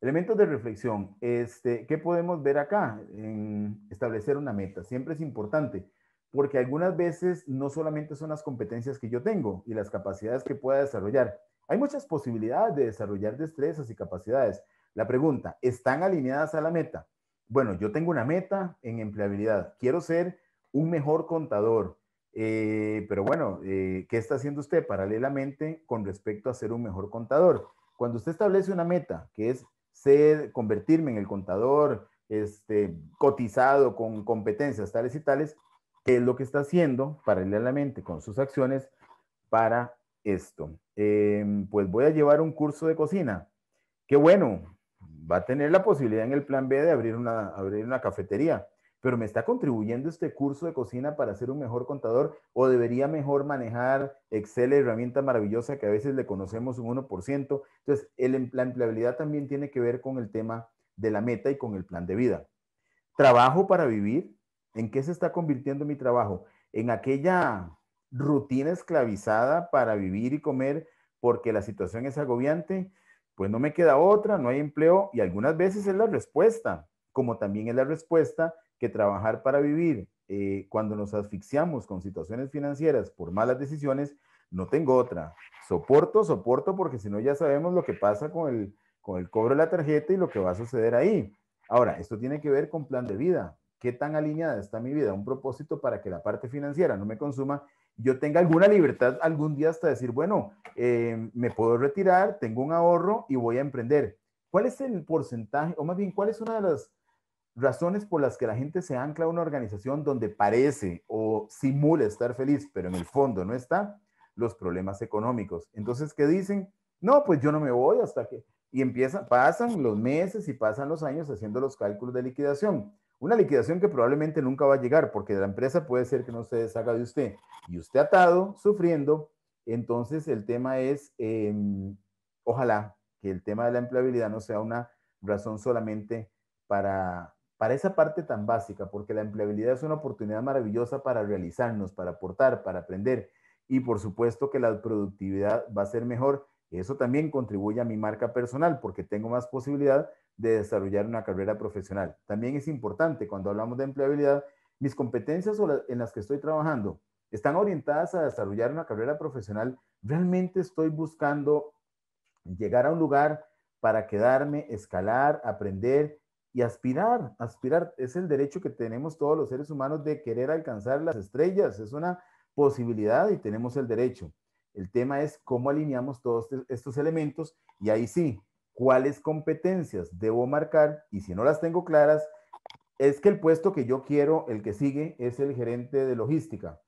elementos de reflexión. Este, ¿Qué podemos ver acá? En establecer una meta. Siempre es importante porque algunas veces no solamente son las competencias que yo tengo y las capacidades que pueda desarrollar. Hay muchas posibilidades de desarrollar destrezas y capacidades. La pregunta, ¿están alineadas a la meta? Bueno, yo tengo una meta en empleabilidad. Quiero ser un mejor contador. Eh, pero bueno, eh, ¿qué está haciendo usted paralelamente con respecto a ser un mejor contador? Cuando usted establece una meta, que es ser, convertirme en el contador este, cotizado con competencias tales y tales, ¿qué es lo que está haciendo paralelamente con sus acciones para esto? Em, pues voy a llevar un curso de cocina. Qué bueno, va a tener la posibilidad en el plan B de abrir una, abrir una cafetería pero ¿me está contribuyendo este curso de cocina para ser un mejor contador o debería mejor manejar Excel, herramienta maravillosa que a veces le conocemos un 1%? Entonces, el, em, la empleabilidad también tiene que ver con el tema de la meta y con el plan de vida. Trabajo para vivir, ¿en qué se está convirtiendo mi trabajo? En aquella rutina esclavizada para vivir y comer porque la situación es agobiante, pues no me queda otra, no hay empleo y algunas veces es la respuesta, como también es la respuesta que trabajar para vivir eh, cuando nos asfixiamos con situaciones financieras por malas decisiones, no tengo otra. Soporto, soporto, porque si no ya sabemos lo que pasa con el, con el cobro de la tarjeta y lo que va a suceder ahí. Ahora, esto tiene que ver con plan de vida. ¿Qué tan alineada está mi vida? Un propósito para que la parte financiera no me consuma. Yo tenga alguna libertad algún día hasta decir, bueno, eh, me puedo retirar, tengo un ahorro y voy a emprender. ¿Cuál es el porcentaje, o más bien, cuál es una de las razones por las que la gente se ancla a una organización donde parece o simula estar feliz, pero en el fondo no está, los problemas económicos. Entonces, ¿qué dicen? No, pues yo no me voy hasta que... Y empiezan, pasan los meses y pasan los años haciendo los cálculos de liquidación. Una liquidación que probablemente nunca va a llegar porque la empresa puede ser que no se deshaga de usted y usted atado, sufriendo. Entonces, el tema es, em, ojalá que el tema de la empleabilidad no sea una razón solamente para para esa parte tan básica, porque la empleabilidad es una oportunidad maravillosa para realizarnos, para aportar, para aprender y por supuesto que la productividad va a ser mejor. Eso también contribuye a mi marca personal porque tengo más posibilidad de desarrollar una carrera profesional. También es importante cuando hablamos de empleabilidad, mis competencias en las que estoy trabajando están orientadas a desarrollar una carrera profesional. Realmente estoy buscando llegar a un lugar para quedarme, escalar, aprender y aspirar, aspirar es el derecho que tenemos todos los seres humanos de querer alcanzar las estrellas, es una posibilidad y tenemos el derecho. El tema es cómo alineamos todos estos elementos y ahí sí, cuáles competencias debo marcar y si no las tengo claras, es que el puesto que yo quiero, el que sigue, es el gerente de logística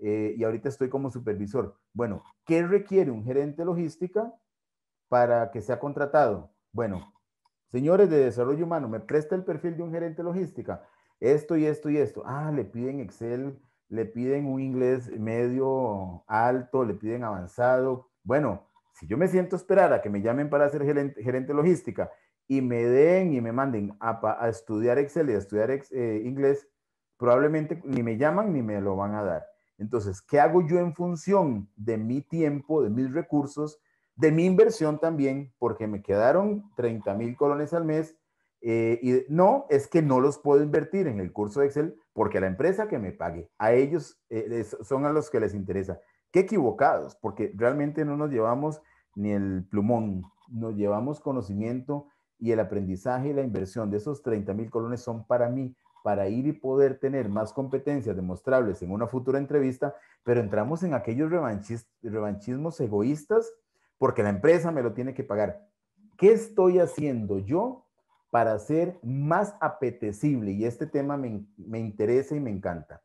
eh, y ahorita estoy como supervisor. Bueno, ¿qué requiere un gerente de logística para que sea contratado? Bueno, Señores de desarrollo humano, me presta el perfil de un gerente logística, esto y esto y esto. Ah, le piden Excel, le piden un inglés medio alto, le piden avanzado. Bueno, si yo me siento esperar a que me llamen para ser gerente, logística y me den y me manden a, a estudiar Excel y a estudiar eh, inglés, probablemente ni me llaman ni me lo van a dar. Entonces, ¿qué hago yo en función de mi tiempo, de mis recursos, de mi inversión también, porque me quedaron 30 mil colones al mes. Eh, y no, es que no los puedo invertir en el curso de Excel porque la empresa que me pague, a ellos eh, son a los que les interesa. Qué equivocados, porque realmente no nos llevamos ni el plumón, nos llevamos conocimiento y el aprendizaje y la inversión de esos 30 mil colones son para mí, para ir y poder tener más competencias demostrables en una futura entrevista, pero entramos en aquellos revanchismos egoístas porque la empresa me lo tiene que pagar. ¿Qué estoy haciendo yo para ser más apetecible? Y este tema me, interesa y me encanta.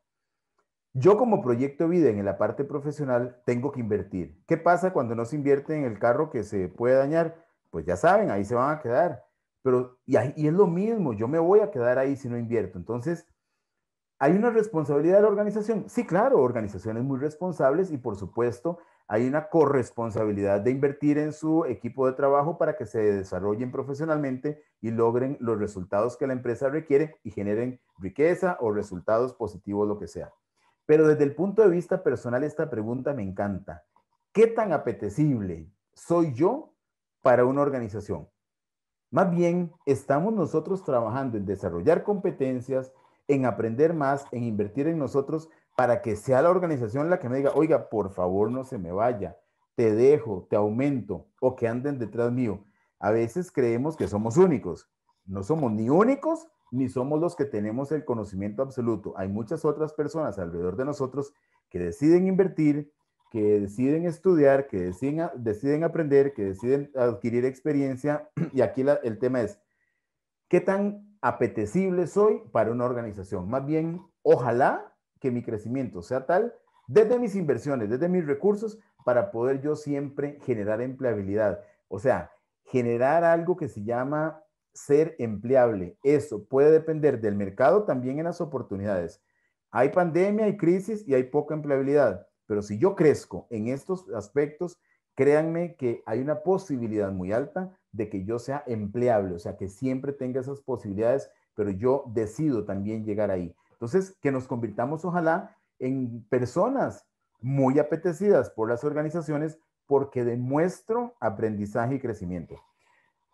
Yo como proyecto de vida en la parte profesional tengo que invertir. ¿Qué pasa cuando no se invierte en el carro que se puede dañar? Pues ya saben, ahí se van a quedar. Pero, y es lo mismo, yo me voy a quedar ahí si no invierto. Entonces, ¿Hay una responsabilidad de la organización? Sí, claro, organizaciones muy responsables y por supuesto hay una corresponsabilidad de invertir en su equipo de trabajo para que se desarrollen profesionalmente y logren los resultados que la empresa requiere y generen riqueza o resultados positivos, lo que sea. Pero desde el punto de vista personal, esta pregunta me encanta. ¿Qué tan apetecible soy yo para una organización? Más bien, estamos nosotros trabajando en desarrollar competencias, en aprender más, en invertir en nosotros para que sea la organización la que me diga, oiga, por favor no se me vaya, te dejo, te aumento, o que anden detrás mío. A veces creemos que somos únicos. No somos ni únicos, ni somos los que tenemos el conocimiento absoluto. Hay muchas otras personas alrededor de nosotros que deciden invertir, que deciden estudiar, que deciden, aprender, que deciden adquirir experiencia. Y aquí el tema es, ¿qué tan apetecible soy para una organización? Más bien, ojalá que mi crecimiento sea tal desde mis inversiones, desde mis recursos, para poder yo siempre generar empleabilidad. O sea, generar algo que se llama ser empleable. Eso puede depender del mercado también en las oportunidades. Hay pandemia, hay crisis y hay poca empleabilidad, pero si yo crezco en estos aspectos, créanme que hay una posibilidad muy alta de que yo sea empleable, o sea, que siempre tenga esas posibilidades, pero yo decido también llegar ahí. Entonces, que nos convirtamos, ojalá, en personas muy apetecidas por las organizaciones porque demuestro aprendizaje y crecimiento.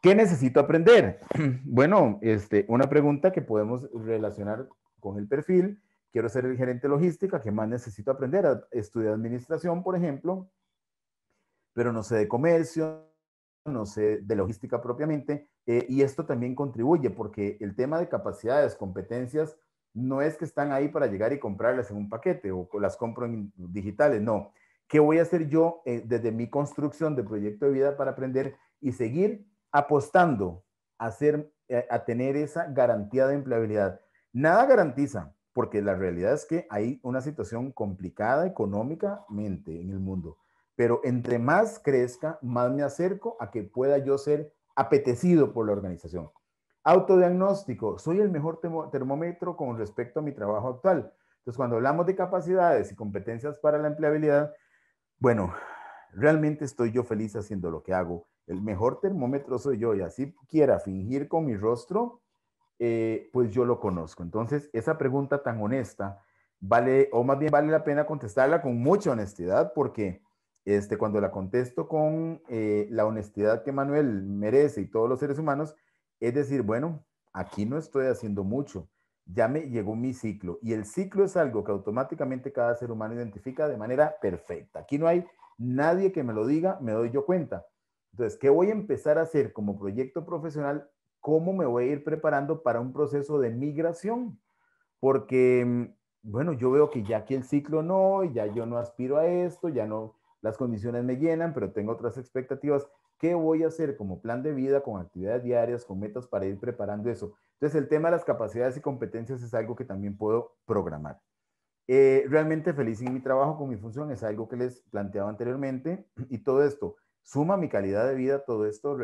¿Qué necesito aprender? Bueno, este, una pregunta que podemos relacionar con el perfil. Quiero ser el gerente logística, ¿qué más necesito aprender? Estudié administración, por ejemplo, pero no sé de comercio, no sé de logística propiamente, eh, y esto también contribuye porque el tema de capacidades, competencias, no es que están ahí para llegar y comprarlas en un paquete o las compro en digitales, no. ¿Qué voy a hacer yo eh, desde mi construcción de proyecto de vida para aprender y seguir apostando a, eh, a tener esa garantía de empleabilidad? Nada garantiza, porque la realidad es que hay una situación complicada económicamente en el mundo, pero entre más crezca, más me acerco a que pueda yo ser apetecido por la organización. Autodiagnóstico, soy el mejor termómetro con respecto a mi trabajo actual. Entonces, cuando hablamos de capacidades y competencias para la empleabilidad, bueno, realmente estoy yo feliz haciendo lo que hago. El mejor termómetro soy yo y así quiera fingir con mi rostro, eh, pues yo lo conozco. Entonces, esa pregunta tan honesta, vale, o más bien vale la pena contestarla con mucha honestidad, porque este, cuando la contesto con eh, la honestidad que Manuel merece y todos los seres humanos, es decir, bueno, aquí no estoy haciendo mucho, ya me llegó mi ciclo y el ciclo es algo que automáticamente cada ser humano identifica de manera perfecta. Aquí no hay nadie que me lo diga, me doy yo cuenta. Entonces, ¿qué voy a empezar a hacer como proyecto profesional? ¿Cómo me voy a ir preparando para un proceso de migración? Porque, mm, bueno, yo veo que ya aquí el ciclo no, ya yo no aspiro a esto, ya no, las condiciones me llenan, pero tengo otras expectativas. ¿Qué voy a hacer como plan de vida, con actividades diarias, con metas para ir preparando eso? Entonces, el tema de las capacidades y competencias es algo que también puedo programar. Eh, realmente feliz en mi trabajo, con mi función, es algo que les planteaba anteriormente. Y todo esto suma mi calidad de vida, todo esto.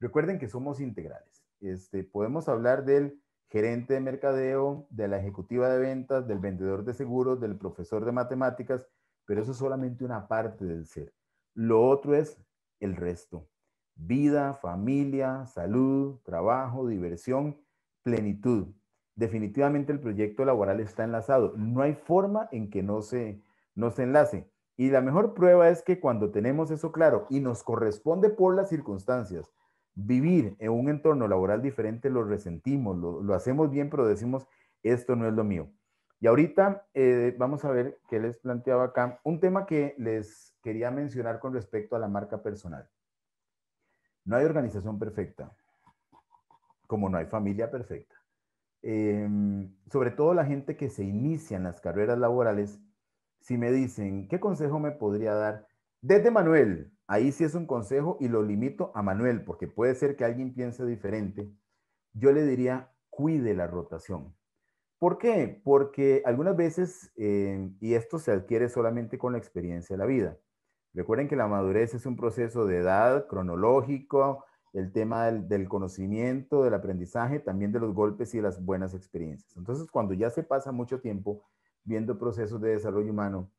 recuerden que somos integrales. Este, podemos hablar del gerente de mercadeo, de la ejecutiva de ventas, del vendedor de seguros, del profesor de matemáticas, pero eso es solamente una parte del ser. Lo otro es el resto. Vida, familia, salud, trabajo, diversión, plenitud. Definitivamente el proyecto laboral está enlazado. No hay forma en que no se, enlace. Y la mejor prueba es que cuando tenemos eso claro y nos corresponde por las circunstancias, vivir en un entorno laboral diferente, lo resentimos, lo, lo hacemos bien, pero decimos, esto no es lo mío. Y ahorita eh, vamos a ver qué les planteaba acá. Un tema que les quería mencionar con respecto a la marca personal. No hay organización perfecta, como no hay familia perfecta. Em, sobre todo la gente que se inicia en las carreras laborales, si me dicen, ¿qué consejo me podría dar? Desde Manuel, ahí sí es un consejo y lo limito a Manuel, porque puede ser que alguien piense diferente. Yo le diría, cuide la rotación ¿Por qué? Porque algunas veces, eh, y esto se adquiere solamente con la experiencia de la vida. Recuerden que la madurez es un proceso de edad, cronológico, el tema del, conocimiento, del aprendizaje, también de los golpes y de las buenas experiencias. Entonces, cuando ya se pasa mucho tiempo viendo procesos de desarrollo humano,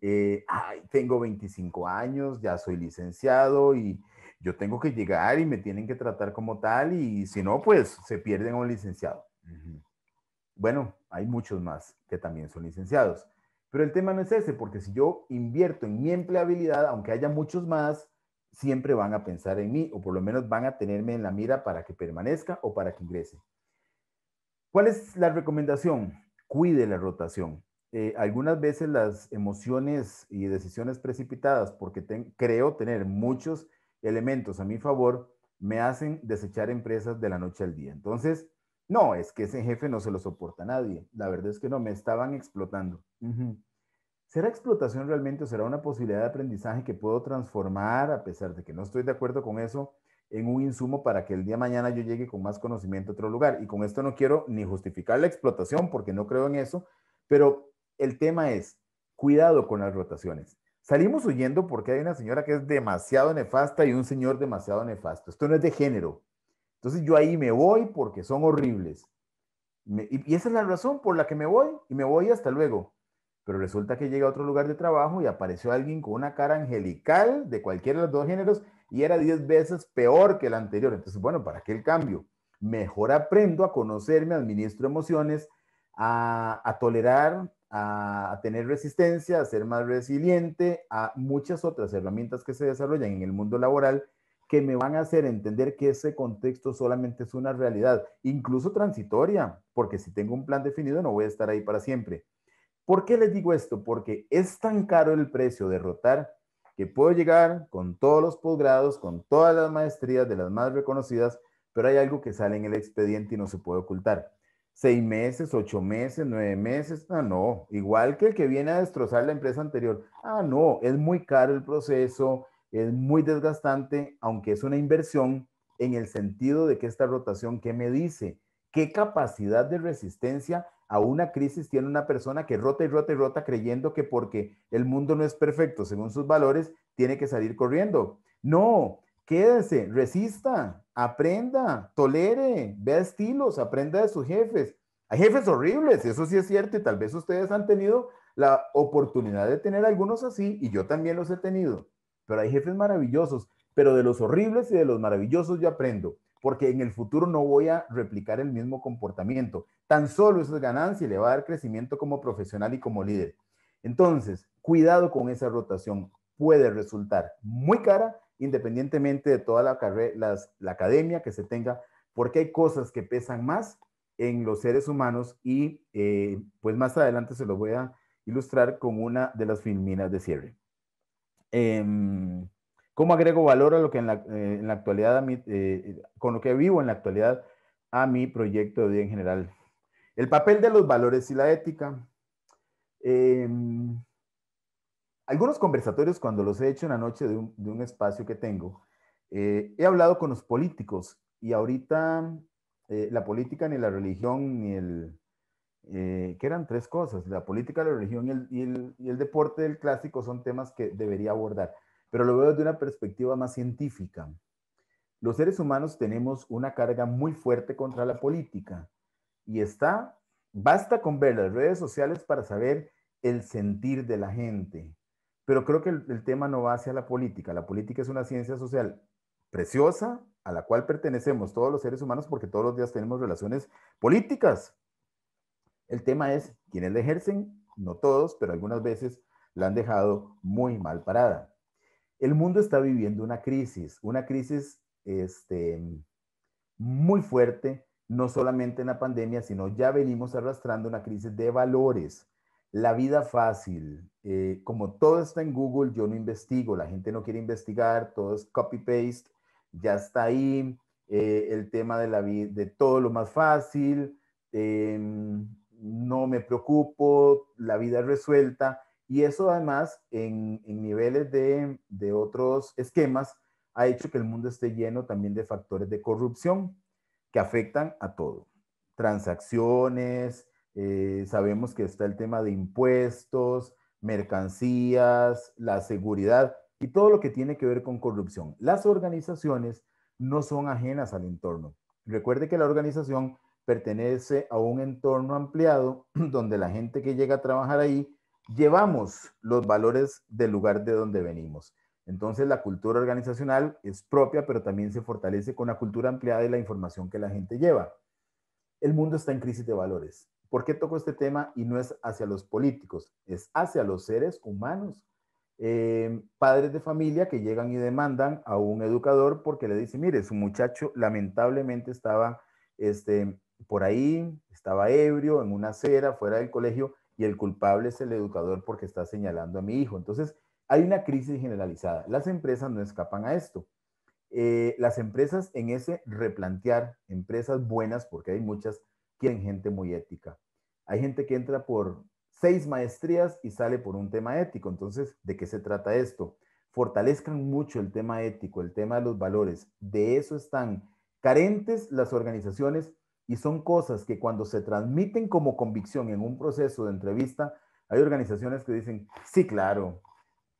eh, ay, tengo 25 años, ya soy licenciado y yo tengo que llegar y me tienen que tratar como tal y si no, pues se pierden a un licenciado. Bueno, hay muchos más que también son licenciados. Pero el tema no es ese, porque si yo invierto en mi empleabilidad, aunque haya muchos más, siempre van a pensar en mí o por lo menos van a tenerme en la mira para que permanezca o para que ingrese. ¿Cuál es la recomendación? Cuide la rotación. Eh, algunas veces las emociones y decisiones precipitadas, porque creo tener muchos elementos a mi favor, me hacen desechar empresas de la noche al día. Entonces, no, es que ese jefe no se lo soporta nadie. La verdad es que no, me estaban explotando. ¿Será explotación realmente o será una posibilidad de aprendizaje que puedo transformar, a pesar de que no estoy de acuerdo con eso, en un insumo para que el día mañana yo llegue con más conocimiento a otro lugar? Y con esto no quiero ni justificar la explotación porque no creo en eso, pero el tema es, cuidado con las rotaciones. Salimos huyendo porque hay una señora que es demasiado nefasta y un señor demasiado nefasto. Esto no es de género, entonces yo ahí me voy porque son horribles. y, esa es la razón por la que me voy y me voy hasta luego. Pero resulta que llega a otro lugar de trabajo y apareció alguien con una cara angelical de cualquiera de los dos géneros y era 10 veces peor que el anterior. Entonces, bueno, ¿para qué el cambio? Mejor aprendo a conocerme, administro emociones, a, tolerar, a, tener resistencia, a ser más resiliente, a muchas otras herramientas que se desarrollan en el mundo laboral que me van a hacer entender que ese contexto solamente es una realidad, incluso transitoria, porque si tengo un plan definido no voy a estar ahí para siempre. ¿Por qué les digo esto? Porque es tan caro el precio de rotar que puedo llegar con todos los posgrados, con todas las maestrías de las más reconocidas, pero hay algo que sale en el expediente y no se puede ocultar. Seis meses, ocho meses, nueve meses, ah, no, igual que el que viene a destrozar la empresa anterior. Ah, no, es muy caro el proceso, es muy desgastante, aunque es una inversión, en el sentido de que esta rotación, ¿qué me dice? ¿Qué capacidad de resistencia a una crisis tiene una persona que rota y rota y rota creyendo que porque el mundo no es perfecto según sus valores, tiene que salir corriendo? No, quédese, resista, aprenda, tolere, vea estilos, aprenda de sus jefes. Hay jefes horribles, eso sí es cierto, y tal vez ustedes han tenido la oportunidad de tener algunos así, y yo también los he tenido pero hay jefes maravillosos, pero de los horribles y de los maravillosos yo aprendo, porque en el futuro no voy a replicar el mismo comportamiento. Tan solo eso es ganancia y le va a dar crecimiento como profesional y como líder. Entonces, cuidado con esa rotación, puede resultar muy cara independientemente de toda la, la academia que se tenga, porque hay cosas que pesan más en los seres humanos y eh, pues más adelante se lo voy a ilustrar con una de las filminas de cierre. Em, cómo agrego valor a lo que en la, eh, actualidad, eh, eh, con lo que vivo en la actualidad, a mi proyecto de vida en general. El papel de los valores y la ética. Em, algunos conversatorios, cuando los he hecho en la noche de un espacio que tengo, he hablado con los políticos y ahorita la política ni la religión ni el, eh, que eran tres cosas, la política, la religión y el, y, el, deporte del clásico son temas que debería abordar, pero lo veo desde una perspectiva más científica. Los seres humanos tenemos una carga muy fuerte contra la política y está, basta con ver las redes sociales para saber el sentir de la gente, pero creo que el tema no va hacia la política, la política es una ciencia social preciosa a la cual pertenecemos todos los seres humanos porque todos los días tenemos relaciones políticas, el tema es, ¿quiénes la ejercen, no todos, pero algunas veces la han dejado muy mal parada. El mundo está viviendo una crisis, una crisis este, muy fuerte, no solamente en la pandemia, sino ya venimos arrastrando una crisis de valores. La vida fácil, eh, como todo está en Google, yo no investigo, la gente no quiere investigar, todo es copy-paste, ya está ahí, eh, el tema de, la, de todo lo más fácil, em, no me preocupo, la vida es resuelta. Y eso además en, niveles de, otros esquemas ha hecho que el mundo esté lleno también de factores de corrupción que afectan a todo. Transacciones, eh, sabemos que está el tema de impuestos, mercancías, la seguridad y todo lo que tiene que ver con corrupción. Las organizaciones no son ajenas al entorno. Recuerde que la organización pertenece a un entorno ampliado donde la gente que llega a trabajar ahí llevamos los valores del lugar de donde venimos. Entonces la cultura organizacional es propia, pero también se fortalece con la cultura ampliada y la información que la gente lleva. El mundo está en crisis de valores. ¿Por qué toco este tema y no es hacia los políticos? Es hacia los seres humanos. Eh, padres de familia que llegan y demandan a un educador porque le dice, mire, su muchacho lamentablemente estaba este, por ahí, estaba ebrio en una acera fuera del colegio y el culpable es el educador porque está señalando a mi hijo. Entonces, hay una crisis generalizada. Las empresas no escapan a esto. Eh, las empresas en ese replantear, empresas buenas, porque hay muchas, quieren gente muy ética. Hay gente que entra por seis maestrías y sale por un tema ético. Entonces, ¿de qué se trata esto? Fortalezcan mucho el tema ético, el tema de los valores. De eso están carentes las organizaciones y son cosas que cuando se transmiten como convicción en un proceso de entrevista, hay organizaciones que dicen, sí, claro,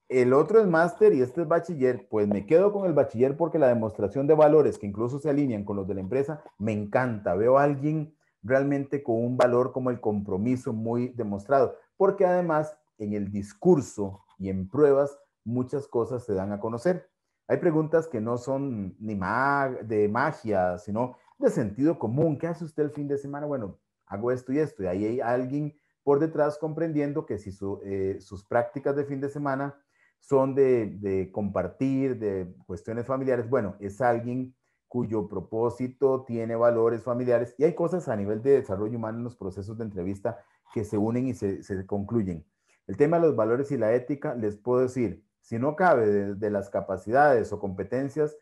el otro es máster y este es bachiller, pues me quedo con el bachiller porque la demostración de valores que incluso se alinean con los de la empresa, me encanta. Veo a alguien realmente con un valor como el compromiso muy demostrado, porque además en el discurso y en pruebas muchas cosas se dan a conocer. Hay preguntas que no son ni de magia, sino de sentido común. ¿Qué hace usted el fin de semana? Bueno, hago esto y esto. Y ahí hay alguien por detrás comprendiendo que si eh, sus prácticas de fin de semana son de, compartir, de cuestiones familiares, bueno, es alguien cuyo propósito tiene valores familiares y hay cosas a nivel de desarrollo humano en los procesos de entrevista que se unen y se, concluyen. El tema de los valores y la ética, les puedo decir, si no cabe de las capacidades o competencias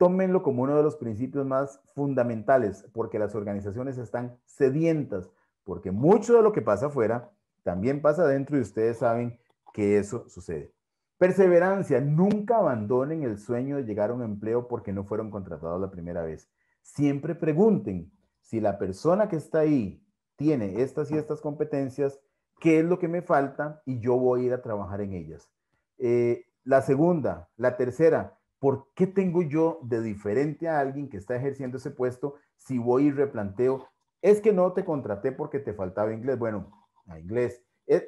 tómenlo como uno de los principios más fundamentales, porque las organizaciones están sedientas, porque mucho de lo que pasa afuera también pasa adentro y ustedes saben que eso sucede. Perseverancia, nunca abandonen el sueño de llegar a un empleo porque no fueron contratados la primera vez. Siempre pregunten si la persona que está ahí tiene estas y estas competencias, qué es lo que me falta y yo voy a ir a trabajar en ellas. Eh, la segunda, la tercera, ¿por qué tengo yo de diferente a alguien que está ejerciendo ese puesto si voy y replanteo? Es que no te contraté porque te faltaba inglés. Bueno, a inglés. Eh,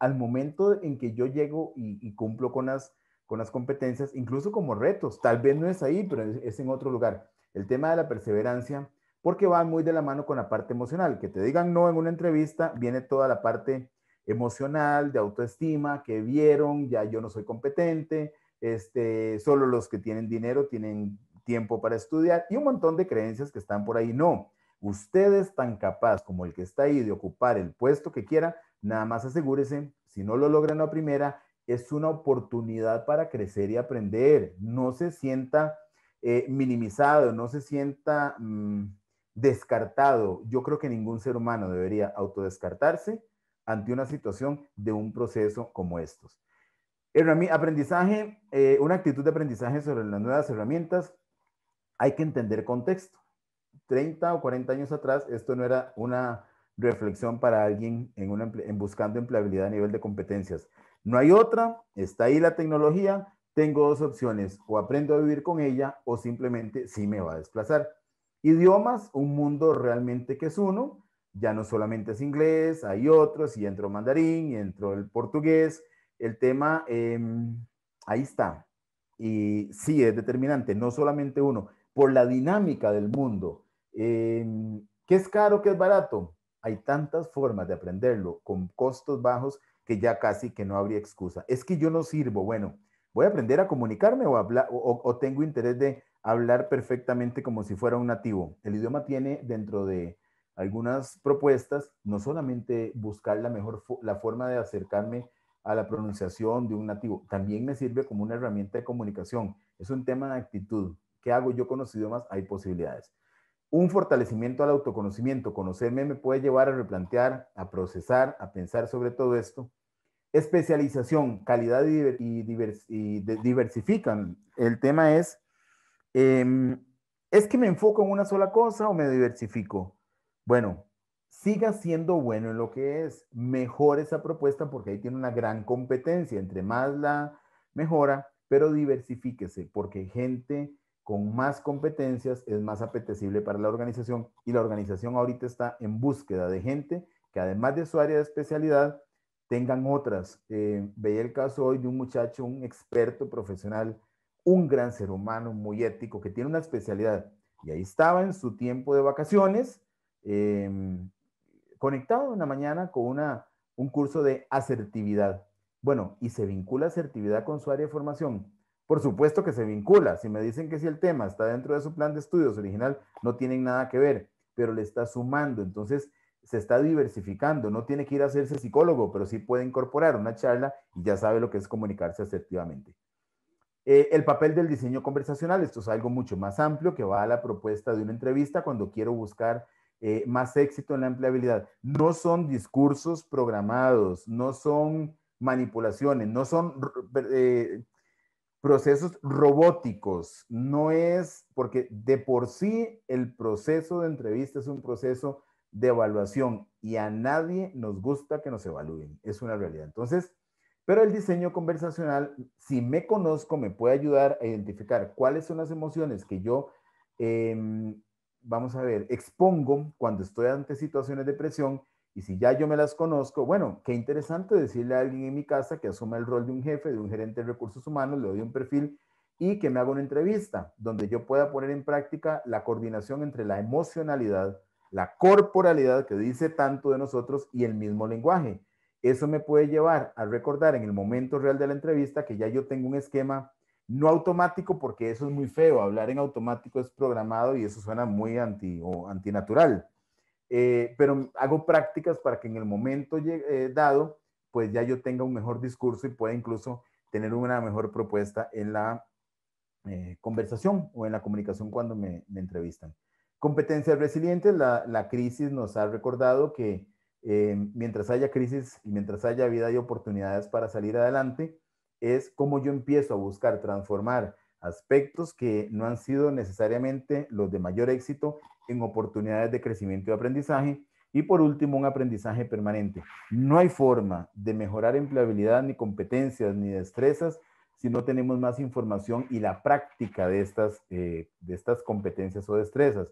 al momento en que yo llego y, cumplo con las, competencias, incluso como retos, tal vez no es ahí, pero es en otro lugar. El tema de la perseverancia, porque va muy de la mano con la parte emocional. Que te digan no en una entrevista, viene toda la parte emocional, de autoestima, que vieron, ya yo no soy competente, este, solo los que tienen dinero tienen tiempo para estudiar y un montón de creencias que están por ahí. No, usted es tan capaz como el que está ahí de ocupar el puesto que quiera, nada más asegúrese, si no lo logran a primera, es una oportunidad para crecer y aprender. No se sienta eh, minimizado, no se sienta mm, descartado. Yo creo que ningún ser humano debería autodescartarse ante una situación de un proceso como estos. Aprendizaje, eh, una actitud de aprendizaje sobre las nuevas herramientas. Hay que entender contexto. 30 o 40 años atrás, esto no era una reflexión para alguien en, buscando empleabilidad a nivel de competencias. No hay otra, está ahí la tecnología, tengo dos opciones, o aprendo a vivir con ella o simplemente sí me va a desplazar. Idiomas, un mundo realmente que es uno, ya no solamente es inglés, hay otros, y entro mandarín, y entro el portugués, el tema, em, ahí está. Y sí, es determinante, no solamente uno, por la dinámica del mundo. Em, ¿Qué es caro, qué es barato? Hay tantas formas de aprenderlo con costos bajos que ya casi que no habría excusa. Es que yo no sirvo, bueno, voy a aprender a comunicarme o, hablar, o tengo interés de hablar perfectamente como si fuera un nativo. El idioma tiene dentro de algunas propuestas, no solamente buscar la mejor la forma de acercarme a la pronunciación de un nativo. También me sirve como una herramienta de comunicación. Es un tema de actitud. ¿Qué hago yo con más Hay posibilidades. Un fortalecimiento al autoconocimiento. Conocerme me puede llevar a replantear, a procesar, a pensar sobre todo esto. Especialización, calidad y, diversifican. El tema es, em, ¿es que me enfoco en una sola cosa o me diversifico? Bueno, siga siendo bueno en lo que es, mejor esa propuesta porque ahí tiene una gran competencia, entre más la mejora, pero diversifíquese porque gente con más competencias es más apetecible para la organización y la organización ahorita está en búsqueda de gente que además de su área de especialidad tengan otras. Eh, veía el caso hoy de un muchacho, un experto profesional, un gran ser humano, muy ético, que tiene una especialidad y ahí estaba en su tiempo de vacaciones em, conectado una mañana con un curso de asertividad. Bueno, ¿y se vincula asertividad con su área de formación? Por supuesto que se vincula. Si me dicen que si el tema está dentro de su plan de estudios original, no tienen nada que ver, pero le está sumando. Entonces, se está diversificando. No tiene que ir a hacerse psicólogo, pero sí puede incorporar una charla y ya sabe lo que es comunicarse asertivamente. Eh, el papel del diseño conversacional, esto es algo mucho más amplio que va a la propuesta de una entrevista cuando quiero buscar eh, más éxito en la empleabilidad. No son discursos programados, no son manipulaciones, no son eh, procesos robóticos, no es porque de por sí el proceso de entrevista es un proceso de evaluación y a nadie nos gusta que nos evalúen, es una realidad. Entonces, pero el diseño conversacional, si me conozco, me puede ayudar a identificar cuáles son las emociones que yo em, vamos a ver, expongo cuando estoy ante situaciones de presión y si ya yo me las conozco, bueno, qué interesante decirle a alguien en mi casa que asuma el rol de un jefe, de un gerente de recursos humanos, le doy un perfil y que me haga una entrevista donde yo pueda poner en práctica la coordinación entre la emocionalidad, la corporalidad que dice tanto de nosotros y el mismo lenguaje. Eso me puede llevar a recordar en el momento real de la entrevista que ya yo tengo un esquema no automático porque eso es muy feo, hablar en automático es programado y eso suena muy anti o antinatural. Eh, pero hago prácticas para que en el momento eh, dado, pues ya yo tenga un mejor discurso y pueda incluso tener una mejor propuesta en la eh, conversación o en la comunicación cuando me, entrevistan. Competencias resilientes, la, crisis nos ha recordado que mientras haya crisis y mientras haya vida y oportunidades para salir adelante, es cómo yo empiezo a buscar transformar aspectos que no han sido necesariamente los de mayor éxito en oportunidades de crecimiento y aprendizaje. Y por último, un aprendizaje permanente. No hay forma de mejorar empleabilidad, ni competencias, ni destrezas si no tenemos más información y la práctica de estas, eh, de estas competencias o destrezas.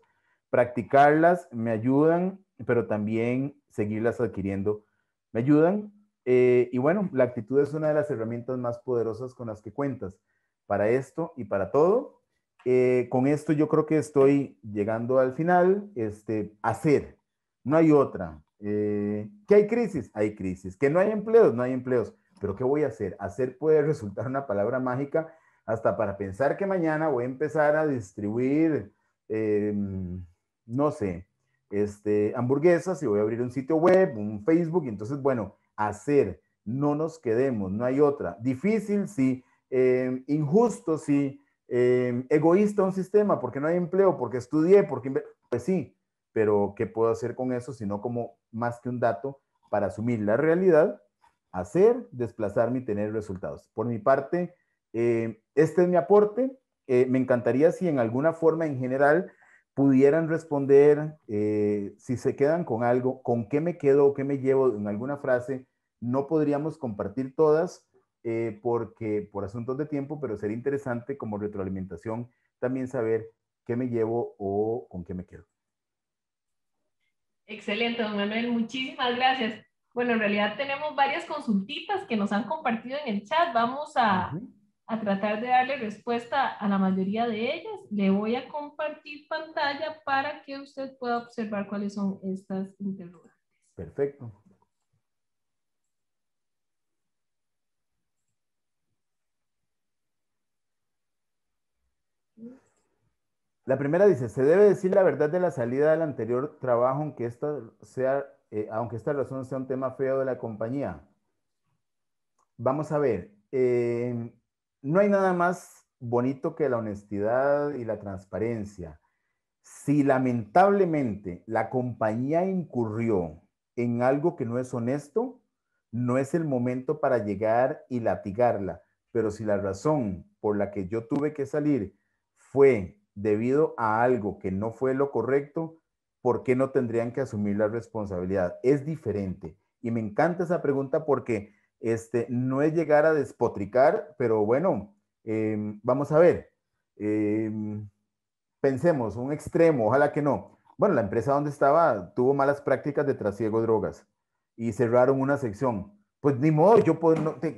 Practicarlas me ayudan, pero también seguirlas adquiriendo me ayudan eh, y bueno, la actitud es una de las herramientas más poderosas con las que cuentas para esto y para todo. Eh, con esto yo creo que estoy llegando al final. Este, hacer, no hay otra. Eh, que hay crisis, hay crisis. Que no hay empleos, no hay empleos. Pero ¿qué voy a hacer? Hacer puede resultar una palabra mágica hasta para pensar que mañana voy a empezar a distribuir, em, no sé, este, hamburguesas y voy a abrir un sitio web, un Facebook. Y entonces, bueno, hacer. No nos quedemos, no hay otra. Difícil, sí. Em, injusto, sí. Em, egoísta un sistema porque no hay empleo, porque estudié, porque... Pues sí, pero ¿qué puedo hacer con eso? Si no como más que un dato para asumir la realidad, hacer, desplazarme y tener resultados. Por mi parte, eh, este es mi aporte. Eh, me encantaría si en alguna forma en general pudieran responder eh, si se quedan con algo, con qué me quedo o qué me llevo en alguna frase. No podríamos compartir todas eh, porque por asuntos de tiempo, pero sería interesante como retroalimentación también saber qué me llevo o con qué me quedo. Excelente, don Manuel, muchísimas gracias. Bueno, en realidad tenemos varias consultitas que nos han compartido en el chat. Vamos a, a tratar de darle respuesta a la mayoría de ellas. Le voy a compartir pantalla para que usted pueda observar cuáles son estas interrogantes. Perfecto. La primera dice, se debe decir la verdad de la salida del anterior trabajo, aunque esta, sea, eh, aunque esta razón sea un tema feo de la compañía. Vamos a ver, eh, no hay nada más bonito que la honestidad y la transparencia. Si lamentablemente la compañía incurrió en algo que no es honesto, no es el momento para llegar y latigarla. Pero si la razón por la que yo tuve que salir fue debido a algo que no fue lo correcto, ¿por qué no tendrían que asumir la responsabilidad? Es diferente. Y me encanta esa pregunta porque este, no es llegar a despotricar, pero bueno, em, vamos a ver. Em, pensemos, un extremo, ojalá que no. Bueno, la empresa donde estaba tuvo malas prácticas de trasiego de drogas y cerraron una sección. Pues ni modo, yo puedo, que,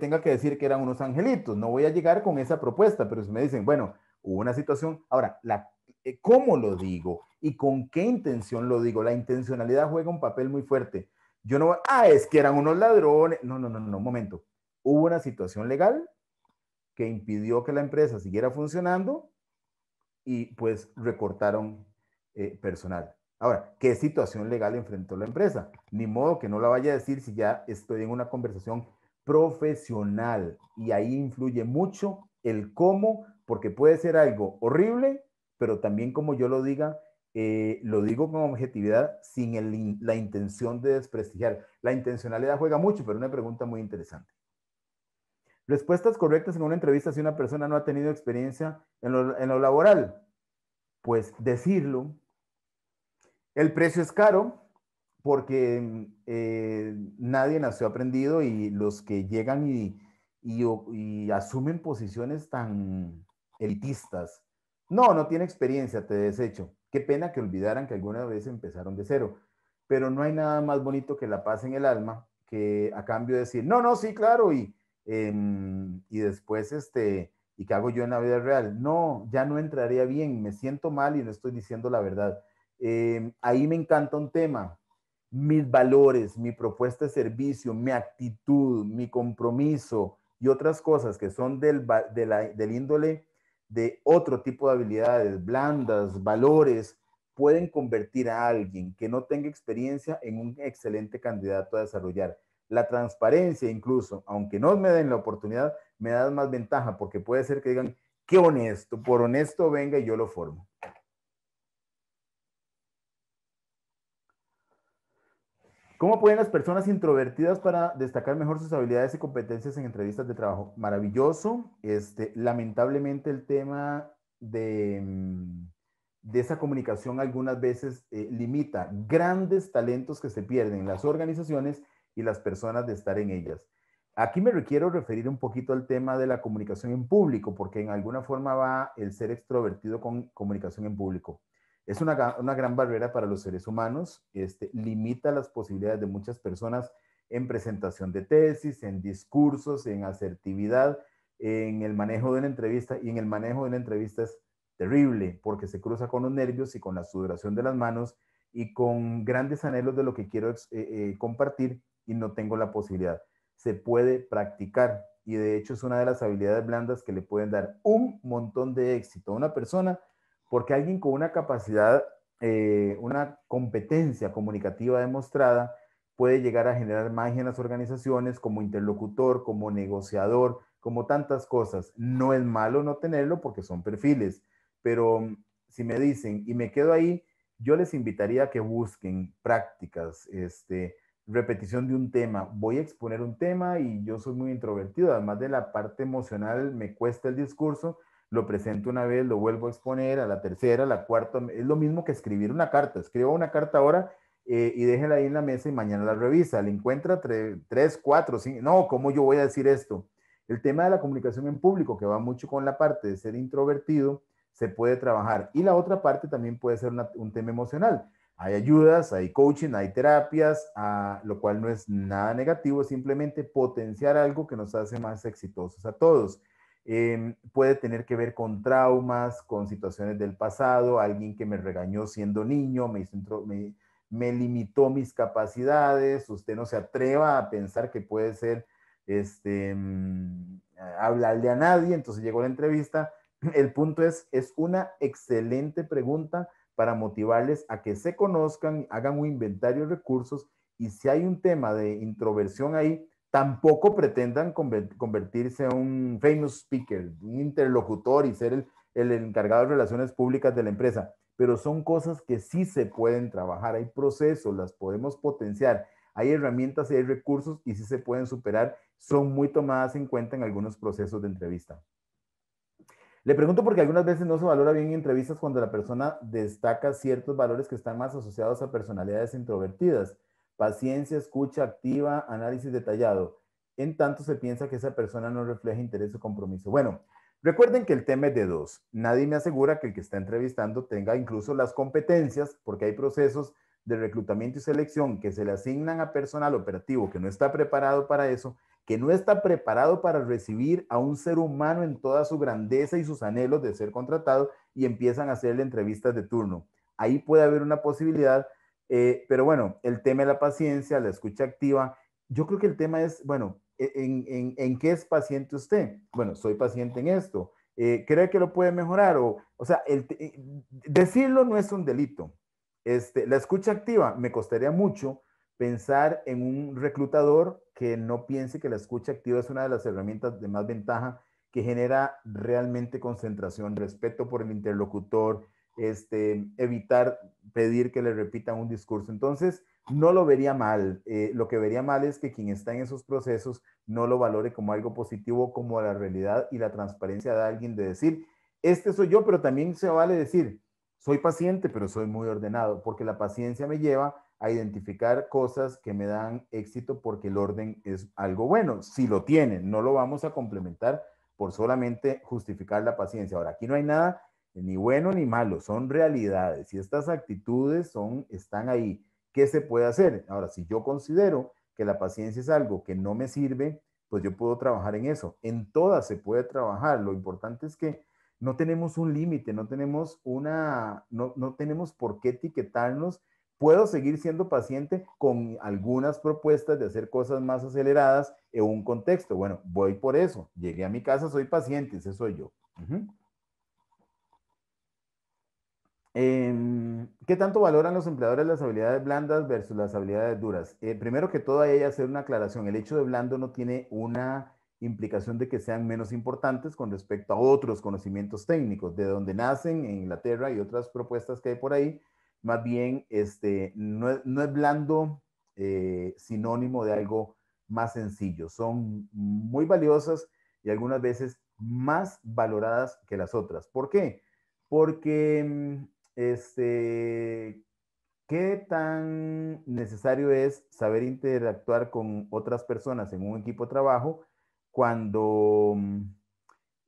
tenga que decir que eran unos angelitos, no voy a llegar con esa propuesta, pero si me dicen, bueno, hubo una situación, ahora, la, eh, ¿cómo lo digo? ¿Y con qué intención lo digo? La intencionalidad juega un papel muy fuerte. Yo no, ah, es que eran unos ladrones. No, no, no, no, un momento. Hubo una situación legal que impidió que la empresa siguiera funcionando y pues recortaron eh, personal. Ahora, ¿qué situación legal enfrentó la empresa? Ni modo que no la vaya a decir si ya estoy en una conversación profesional y ahí influye mucho el cómo, porque puede ser algo horrible, pero también como yo lo diga, eh, lo digo con objetividad, sin la intención de desprestigiar. La intencionalidad juega mucho, pero es una pregunta muy interesante. Respuestas correctas en una entrevista si una persona no ha tenido experiencia en lo, laboral. Pues decirlo. El precio es caro porque mm, eh, nadie nació aprendido y los que llegan y asumen posiciones tan elitistas. No, no tiene experiencia, te desecho. Qué pena que olvidaran que alguna vez empezaron de cero, pero no hay nada más bonito que la paz en el alma que a cambio de decir, no, no, sí, claro, y, em, y después, este, ¿y qué hago yo en la vida real? No, ya no entraría bien, me siento mal y no estoy diciendo la verdad. Em, ahí me encanta un tema, mis valores, mi propuesta de servicio, mi actitud, mi compromiso y otras cosas que son del, del índole de otro tipo de habilidades blandas, valores, pueden convertir a alguien que no tenga experiencia en un excelente candidato a desarrollar. La transparencia incluso, aunque no me den la oportunidad, me da más ventaja porque puede ser que digan, qué honesto, por honesto venga y yo lo formo. ¿Cómo pueden las personas introvertidas para destacar mejor sus habilidades y competencias en entrevistas de trabajo? Maravilloso. Este, lamentablemente el tema mm, de, esa comunicación algunas veces eh, limita grandes talentos que se pierden en las organizaciones y las personas de estar en ellas. Aquí me requiero referir un poquito al tema de la comunicación en público, porque en alguna forma va el ser extrovertido con comunicación en público. Es una, gran barrera para los seres humanos, este, limita las posibilidades de muchas personas en presentación de tesis, en discursos, en asertividad, en el manejo de una entrevista. Y en el manejo de una entrevista es terrible porque se cruza con los nervios y con la sudoración de las manos y con grandes anhelos de lo que quiero eh, eh, compartir y no tengo la posibilidad. Se puede practicar y de hecho es una de las habilidades blandas que le pueden dar un montón de éxito a una persona porque alguien con una capacidad, eh, una competencia comunicativa demostrada puede llegar a generar magia en las organizaciones como interlocutor, como negociador, como tantas cosas. No es malo no tenerlo porque son perfiles, pero mm, si me dicen y me quedo ahí, yo les invitaría a que busquen prácticas, este, repetición de un tema. Voy a exponer un tema y yo soy muy introvertido, además de la parte emocional me cuesta el discurso, lo presento una vez, lo vuelvo a exponer, a la tercera, a la cuarta, es lo mismo que escribir una carta. Escriba una carta ahora eh, y déjela ahí en la mesa y mañana la revisa. Le encuentra tres, cuatro, No, ¿cómo yo voy a decir esto? El tema de la comunicación en público, que va mucho con la parte de ser introvertido, se puede trabajar. Y la otra parte también puede ser un tema emocional. Hay ayudas, hay coaching, hay terapias, a, ah, lo cual no es nada negativo, simplemente potenciar algo que nos hace más exitosos a todos. Em, puede tener que ver con traumas, con situaciones del pasado, alguien que me regañó siendo niño, me, limitó mis capacidades, usted no se atreva a pensar que puede ser, este, mm, hablarle a nadie, entonces llegó la entrevista. El punto es, es una excelente pregunta para motivarles a que se conozcan, hagan un inventario de recursos y si hay un tema de introversión ahí, tampoco pretendan convertirse en un famous speaker, un interlocutor y ser el, encargado de relaciones públicas de la empresa, pero son cosas que sí se pueden trabajar, hay procesos, las podemos potenciar, hay herramientas y hay recursos y sí se pueden superar, son muy tomadas en cuenta en algunos procesos de entrevista. Le pregunto porque algunas veces no se valora bien entrevistas cuando la persona destaca ciertos valores que están más asociados a personalidades introvertidas. Paciencia, escucha activa, análisis detallado. En tanto se piensa que esa persona no refleja interés o compromiso. Bueno, recuerden que el tema es de dos. Nadie me asegura que el que está entrevistando tenga incluso las competencias, porque hay procesos de reclutamiento y selección que se le asignan a personal operativo que no está preparado para eso, que no está preparado para recibir a un ser humano en toda su grandeza y sus anhelos de ser contratado y empiezan a hacerle entrevistas de turno. Ahí puede haber una posibilidad eh, pero bueno, el tema de la paciencia, la escucha activa, yo creo que el tema es, bueno, e, ¿en, en, qué es paciente usted? Bueno, soy paciente en esto. Eh, ¿Cree que lo puede mejorar? O, o sea, eh, decirlo no es un delito. Este, la escucha activa, me costaría mucho pensar en un reclutador que no piense que la escucha activa es una de las herramientas de más ventaja que genera realmente concentración, respeto por el interlocutor, este, evitar pedir que le repitan un discurso. Entonces, no lo vería mal. Eh, lo que vería mal es que quien está en esos procesos no lo valore como algo positivo, como la realidad y la transparencia de alguien de decir, este soy yo, pero también se vale decir, soy paciente, pero soy muy ordenado, porque la paciencia me lleva a identificar cosas que me dan éxito porque el orden es algo bueno, si lo tienen, no lo vamos a complementar por solamente justificar la paciencia. Ahora, aquí no hay nada ni bueno ni malo, son realidades y estas actitudes son, están ahí. ¿Qué se puede hacer? Ahora, si yo considero que la paciencia es algo que no me sirve, pues yo puedo trabajar en eso. En todas se puede trabajar. Lo importante es que no tenemos un límite, no tenemos una, no, tenemos por qué etiquetarnos. Puedo seguir siendo paciente con algunas propuestas de hacer cosas más aceleradas en un contexto. Bueno, voy por eso. Llegué a mi casa, soy paciente, ese soy yo. Em, ¿Qué tanto valoran los empleadores las habilidades blandas versus las habilidades duras? Eh, primero que todo, hay que hacer una aclaración. El hecho de blando no tiene una implicación de que sean menos importantes con respecto a otros conocimientos técnicos, de donde nacen en Inglaterra y otras propuestas que hay por ahí. Más bien, este, no, es blando eh, sinónimo de algo más sencillo. Son muy valiosas y algunas veces más valoradas que las otras. ¿Por qué? Porque em, este, ¿qué tan necesario es saber interactuar con otras personas en un equipo de trabajo cuando mm,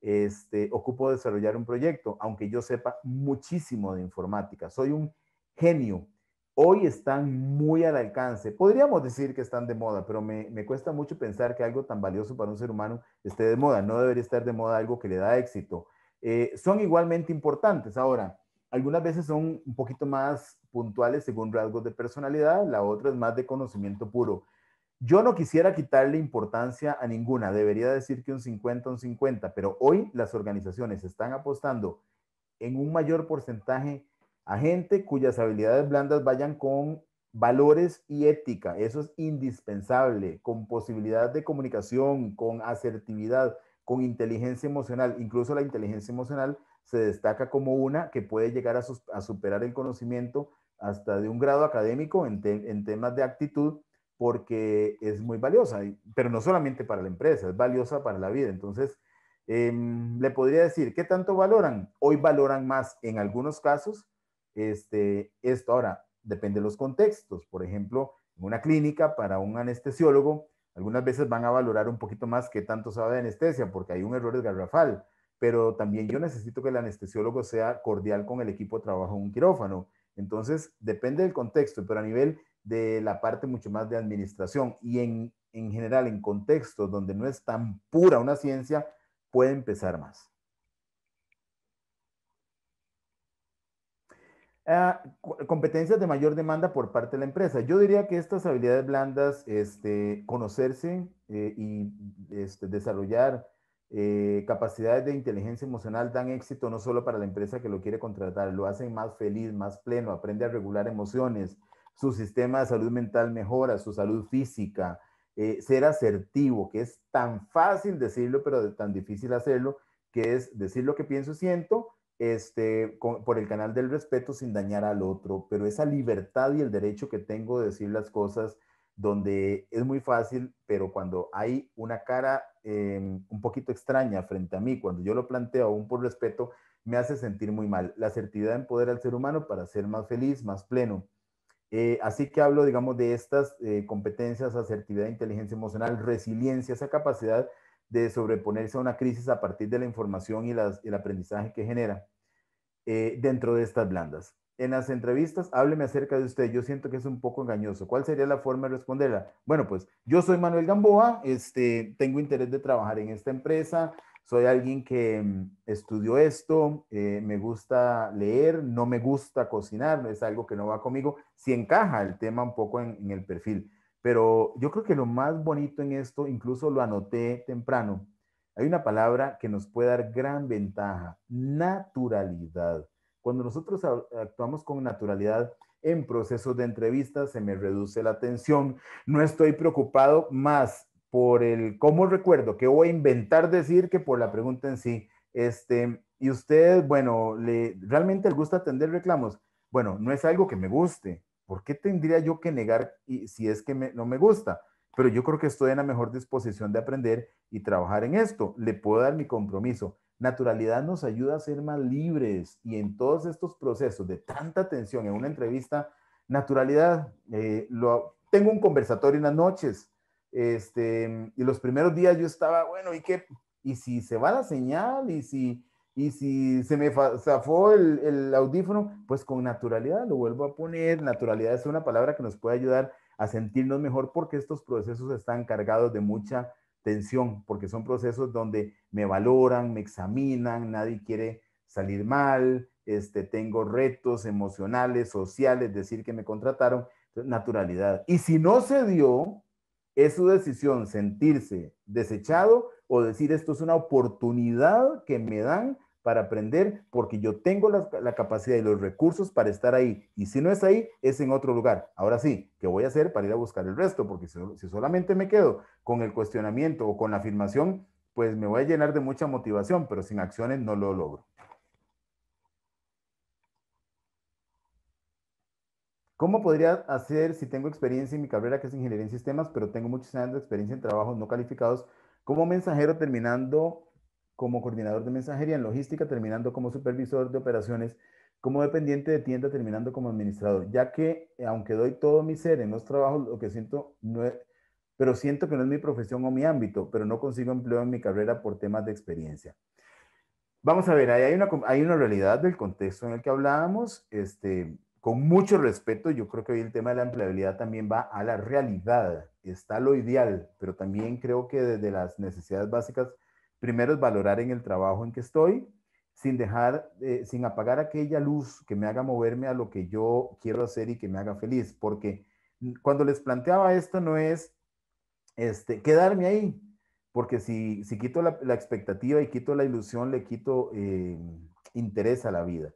este, ocupo desarrollar un proyecto, aunque yo sepa muchísimo de informática? Soy un genio. Hoy están muy al alcance. Podríamos decir que están de moda, pero me, cuesta mucho pensar que algo tan valioso para un ser humano esté de moda. No debería estar de moda algo que le da éxito. Eh, son igualmente importantes. Ahora, algunas veces son un poquito más puntuales según rasgos de personalidad, la otra es más de conocimiento puro. Yo no quisiera quitarle importancia a ninguna, debería decir que un 50, un 50, pero hoy las organizaciones están apostando en un mayor porcentaje a gente cuyas habilidades blandas vayan con valores y ética. Eso es indispensable, con posibilidad de comunicación, con asertividad, con inteligencia emocional. Incluso la inteligencia emocional se destaca como una que puede llegar a, superar el conocimiento hasta de un grado académico en, temas de actitud, porque es muy valiosa, pero no solamente para la empresa, es valiosa para la vida. Entonces, em, le podría decir, ¿qué tanto valoran? Hoy valoran más en algunos casos este, esto. Ahora, depende de los contextos. Por ejemplo, en una clínica para un anestesiólogo, algunas veces van a valorar un poquito más qué tanto sabe de anestesia, porque hay un error garrafal pero también yo necesito que el anestesiólogo sea cordial con el equipo de trabajo en un quirófano. Entonces, depende del contexto, pero a nivel de la parte mucho más de administración y en, general en contextos donde no es tan pura una ciencia, puede empezar más. Ah, competencias de mayor demanda por parte de la empresa. Yo diría que estas habilidades blandas, este, conocerse eh, y este, desarrollar eh, capacidades de inteligencia emocional dan éxito no solo para la empresa que lo quiere contratar, lo hacen más feliz, más pleno, aprende a regular emociones, su sistema de salud mental mejora, su salud física, eh, ser asertivo, que es tan fácil decirlo, pero tan difícil hacerlo, que es decir lo que pienso y siento este, por el canal del respeto sin dañar al otro, pero esa libertad y el derecho que tengo de decir las cosas donde es muy fácil, pero cuando hay una cara em, un poquito extraña frente a mí, cuando yo lo planteo aún por respeto, me hace sentir muy mal. La certidumbre poder al ser humano para ser más feliz, más pleno. Eh, así que hablo, digamos, de estas eh, competencias, asertividad, inteligencia emocional, resiliencia, esa capacidad de sobreponerse a una crisis a partir de la información y, el aprendizaje que genera eh, dentro de estas blandas en las entrevistas, hábleme acerca de usted. Yo siento que es un poco engañoso. ¿Cuál sería la forma de responderla? Bueno, pues yo soy Manuel Gamboa, este, tengo interés de trabajar en esta empresa, soy alguien que mm, estudió esto, eh, me gusta leer, no me gusta cocinar, es algo que no va conmigo, si encaja el tema un poco en el perfil. Pero yo creo que lo más bonito en esto, incluso lo anoté temprano, hay una palabra que nos puede dar gran ventaja, naturalidad. Cuando nosotros actuamos con naturalidad en procesos de entrevista, se me reduce la tensión. No estoy preocupado más por el cómo recuerdo, que voy a inventar decir que por la pregunta en sí. Este, y usted, bueno, le, ¿realmente le gusta atender reclamos? Bueno, no es algo que me guste. ¿Por qué tendría yo que negar si es que no me gusta? Pero yo creo que estoy en la mejor disposición de aprender y trabajar en esto. Le puedo dar mi compromiso. Naturalidad nos ayuda a ser más libres y en todos estos procesos de tanta tensión en una entrevista, naturalidad, eh, lo, tengo un conversatorio en las noches este, y los primeros días yo estaba, bueno, ¿y qué? ¿Y si se va la señal? ¿Y si, y si se me zafó el, el audífono? Pues con naturalidad lo vuelvo a poner. Naturalidad es una palabra que nos puede ayudar a sentirnos mejor porque estos procesos están cargados de mucha porque son procesos donde me valoran, me examinan, nadie quiere salir mal, este, tengo retos emocionales, sociales, decir que me contrataron, naturalidad. Y si no se dio, es su decisión sentirse desechado o decir esto es una oportunidad que me dan para aprender porque yo tengo la, capacidad y los recursos para estar ahí. Y si no es ahí, es en otro lugar. Ahora sí, ¿qué voy a hacer para ir a buscar el resto? Porque si, solamente me quedo con el cuestionamiento o con la afirmación, pues me voy a llenar de mucha motivación, pero sin acciones no lo logro. ¿Cómo podría hacer si tengo experiencia en mi carrera que es ingeniería en sistemas, pero tengo muchos años de experiencia en trabajos no calificados como mensajero terminando como coordinador de mensajería en logística, terminando como supervisor de operaciones, como dependiente de tienda, terminando como administrador, ya que eh, aunque doy todo mi ser en los trabajos, lo que siento no pero siento que no es mi profesión o mi ámbito, pero no consigo empleo en mi carrera por temas de experiencia. Vamos a ver, ahí hay una, hay una realidad del contexto en el que hablábamos, este, con mucho respeto, yo creo que hoy el tema de la empleabilidad también va a la realidad, está lo ideal, pero también creo que desde las necesidades básicas Primero es valorar en el trabajo en que estoy, sin dejar, eh, sin apagar aquella luz que me haga moverme a lo que yo quiero hacer y que me haga feliz, porque cuando les planteaba esto no es este, quedarme ahí, porque si, quito la, expectativa y quito la ilusión, le quito eh, interés a la vida.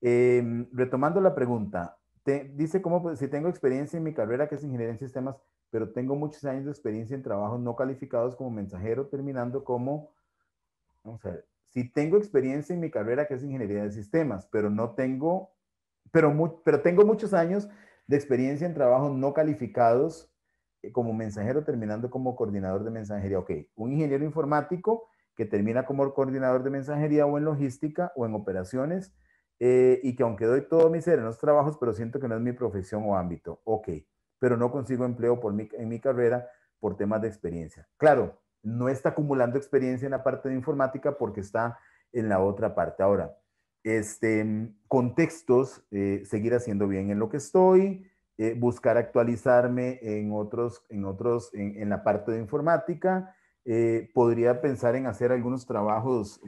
Em, retomando la pregunta, te, dice como pues, si tengo experiencia en mi carrera que es ingeniería en sistemas, pero tengo muchos años de experiencia en trabajos no calificados como mensajero, terminando como vamos a ver, si tengo experiencia en mi carrera que es ingeniería de sistemas, pero no tengo, pero, pero tengo muchos años de experiencia en trabajos no calificados eh, como mensajero, terminando como coordinador de mensajería. Ok, un ingeniero informático que termina como coordinador de mensajería o en logística o en operaciones eh, y que aunque doy todo mi ser en los trabajos, pero siento que no es mi profesión o ámbito. Ok, pero no consigo empleo por en mi carrera por temas de experiencia. Claro, no está acumulando experiencia en la parte de informática porque está en la otra parte. Ahora, este, mm, contextos, eh, seguir haciendo bien en lo que estoy, eh, buscar actualizarme en otros, en otros, en, la parte de informática. Eh, podría pensar en hacer algunos trabajos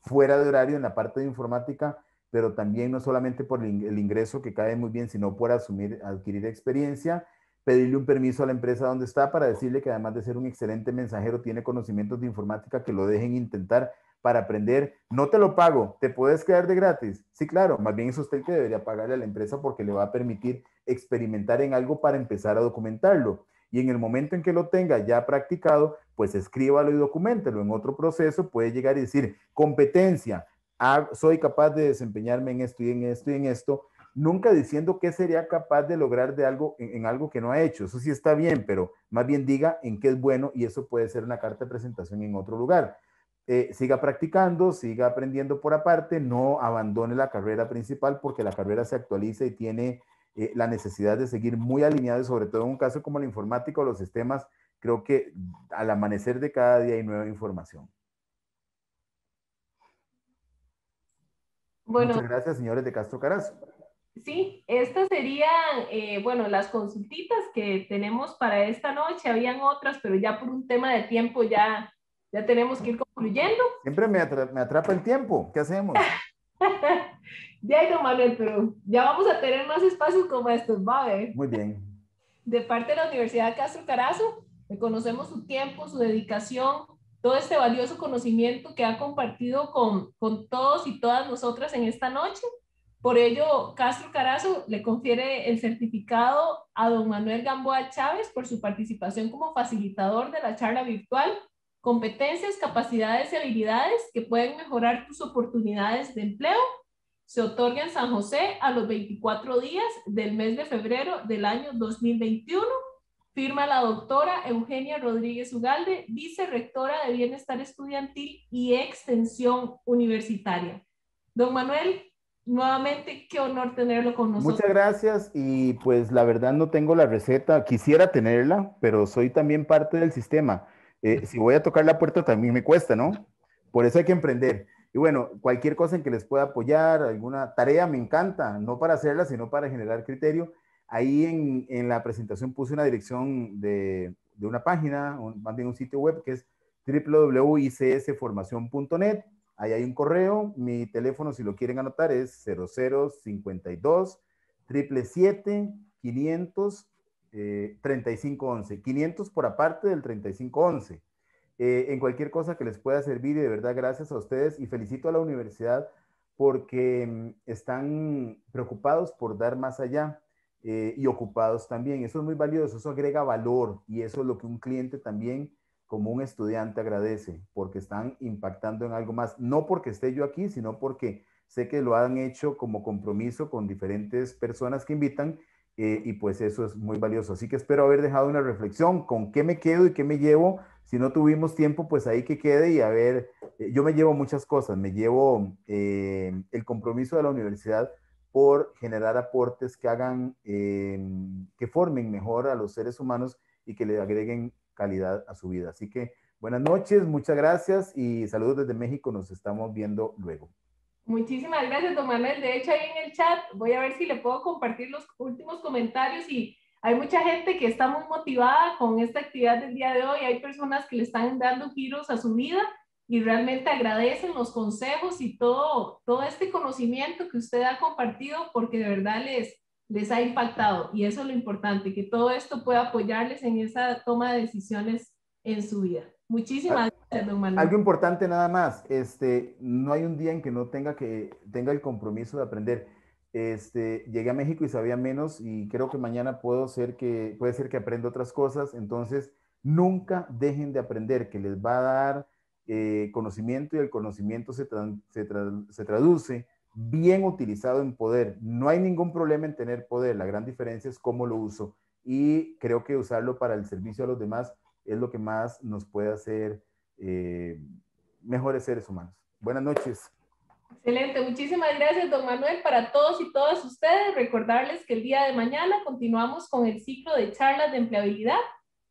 fuera de horario en la parte de informática, pero también no solamente por el ingreso que cae muy bien, sino por asumir, adquirir experiencia pedirle un permiso a la empresa donde está para decirle que además de ser un excelente mensajero, tiene conocimientos de informática que lo dejen intentar para aprender. No te lo pago, te puedes quedar de gratis. Sí, claro, más bien es usted que debería pagarle a la empresa porque le va a permitir experimentar en algo para empezar a documentarlo. Y en el momento en que lo tenga ya practicado, pues escríbalo y documentelo. En otro proceso puede llegar y decir, competencia, ah, soy capaz de desempeñarme en esto y en esto y en esto, nunca diciendo qué sería capaz de lograr de algo en, algo que no ha hecho. Eso sí está bien, pero más bien diga en qué es bueno y eso puede ser una carta de presentación en otro lugar. Eh, siga practicando, siga aprendiendo por aparte, no abandone la carrera principal porque la carrera se actualiza y tiene eh, la necesidad de seguir muy alineado, sobre todo en un caso como el informático, o los sistemas, creo que al amanecer de cada día hay nueva información. Bueno. Muchas gracias, señores de Castro Carazo. Sí, estas serían, eh, bueno, las consultitas que tenemos para esta noche. Habían otras, pero ya por un tema de tiempo ya, ya tenemos que ir concluyendo. Siempre me, me atrapa el tiempo. ¿Qué hacemos? ya, no, Manuel, pero ya vamos a tener más espacios como estos, va a Muy bien. De parte de la Universidad Castro Carazo, reconocemos su tiempo, su dedicación, todo este valioso conocimiento que ha compartido con, con todos y todas nosotras en esta noche. Por ello, Castro Carazo le confiere el certificado a don Manuel Gamboa Chávez por su participación como facilitador de la charla virtual Competencias, capacidades y habilidades que pueden mejorar tus oportunidades de empleo. Se otorga en San José a los 24 días del mes de febrero del año 2021. Firma la doctora Eugenia Rodríguez Ugalde, vicerectora de Bienestar Estudiantil y Extensión Universitaria. Don Manuel, nuevamente, qué honor tenerlo con nosotros. Muchas gracias y pues la verdad no tengo la receta, quisiera tenerla, pero soy también parte del sistema. Eh, si voy a tocar la puerta también me cuesta, ¿no? Por eso hay que emprender. Y bueno, cualquier cosa en que les pueda apoyar, alguna tarea, me encanta, no para hacerla, sino para generar criterio. Ahí en, en la presentación puse una dirección de, una página, un, más un sitio web que es www.icsformacion.net Ahí hay un correo. Mi teléfono, si lo quieren anotar, es 0052 777 500 3511. 500 por aparte del 3511. Eh, en cualquier cosa que les pueda servir y de verdad gracias a ustedes y felicito a la universidad porque mm, están preocupados por dar más allá eh, y ocupados también. Eso es muy valioso, eso agrega valor y eso es lo que un cliente también como un estudiante agradece, porque están impactando en algo más, no porque esté yo aquí, sino porque sé que lo han hecho como compromiso con diferentes personas que invitan eh, y pues eso es muy valioso. Así que espero haber dejado una reflexión con qué me quedo y qué me llevo. Si no tuvimos tiempo, pues ahí que quede y a ver, eh, yo me llevo muchas cosas, me llevo eh, el compromiso de la universidad por generar aportes que hagan, que formen mejor a los seres humanos y que le agreguen calidad a su vida. Así que buenas noches, muchas gracias y saludos desde México. Nos estamos viendo luego. Muchísimas gracias, don Manuel. De hecho, ahí en el chat voy a ver si le puedo compartir los últimos comentarios y hay mucha gente que está muy motivada con esta actividad del día de hoy. Hay personas que le están dando giros a su vida y realmente agradecen los consejos y todo, todo este conocimiento que usted ha compartido porque de verdad les, les ha impactado. Y eso es lo importante, que todo esto pueda apoyarles en esa toma de decisiones en su vida. Muchísimas ah, gracias, don Manuel. Algo importante nada más, este, no hay un día en que no tenga, que, tenga el compromiso de aprender. Este, llegué a México y sabía menos y creo que mañana puedo ser que, puede ser que aprenda otras cosas. Entonces, nunca dejen de aprender, que les va a dar eh, conocimiento y el conocimiento se, se, se traduce bien utilizado en poder. No hay ningún problema en tener poder, la gran diferencia es cómo lo uso. Y creo que usarlo para el servicio a los demás es lo que más nos puede hacer eh, mejores seres humanos. Buenas noches. Excelente, muchísimas gracias, don Manuel. Para todos y todas ustedes, recordarles que el día de mañana continuamos con el ciclo de charlas de empleabilidad.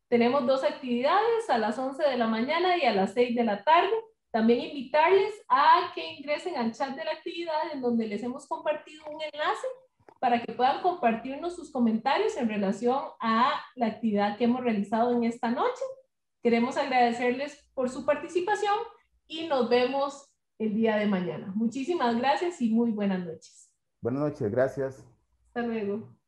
Tenemos dos actividades a las 11 de la mañana y a las 6 de la tarde. También invitarles a que ingresen al chat de la actividad en donde les hemos compartido un enlace para que puedan compartirnos sus comentarios en relación a la actividad que hemos realizado en esta noche. Queremos agradecerles por su participación y nos vemos el día de mañana. Muchísimas gracias y muy buenas noches. Buenas noches, gracias. Hasta luego.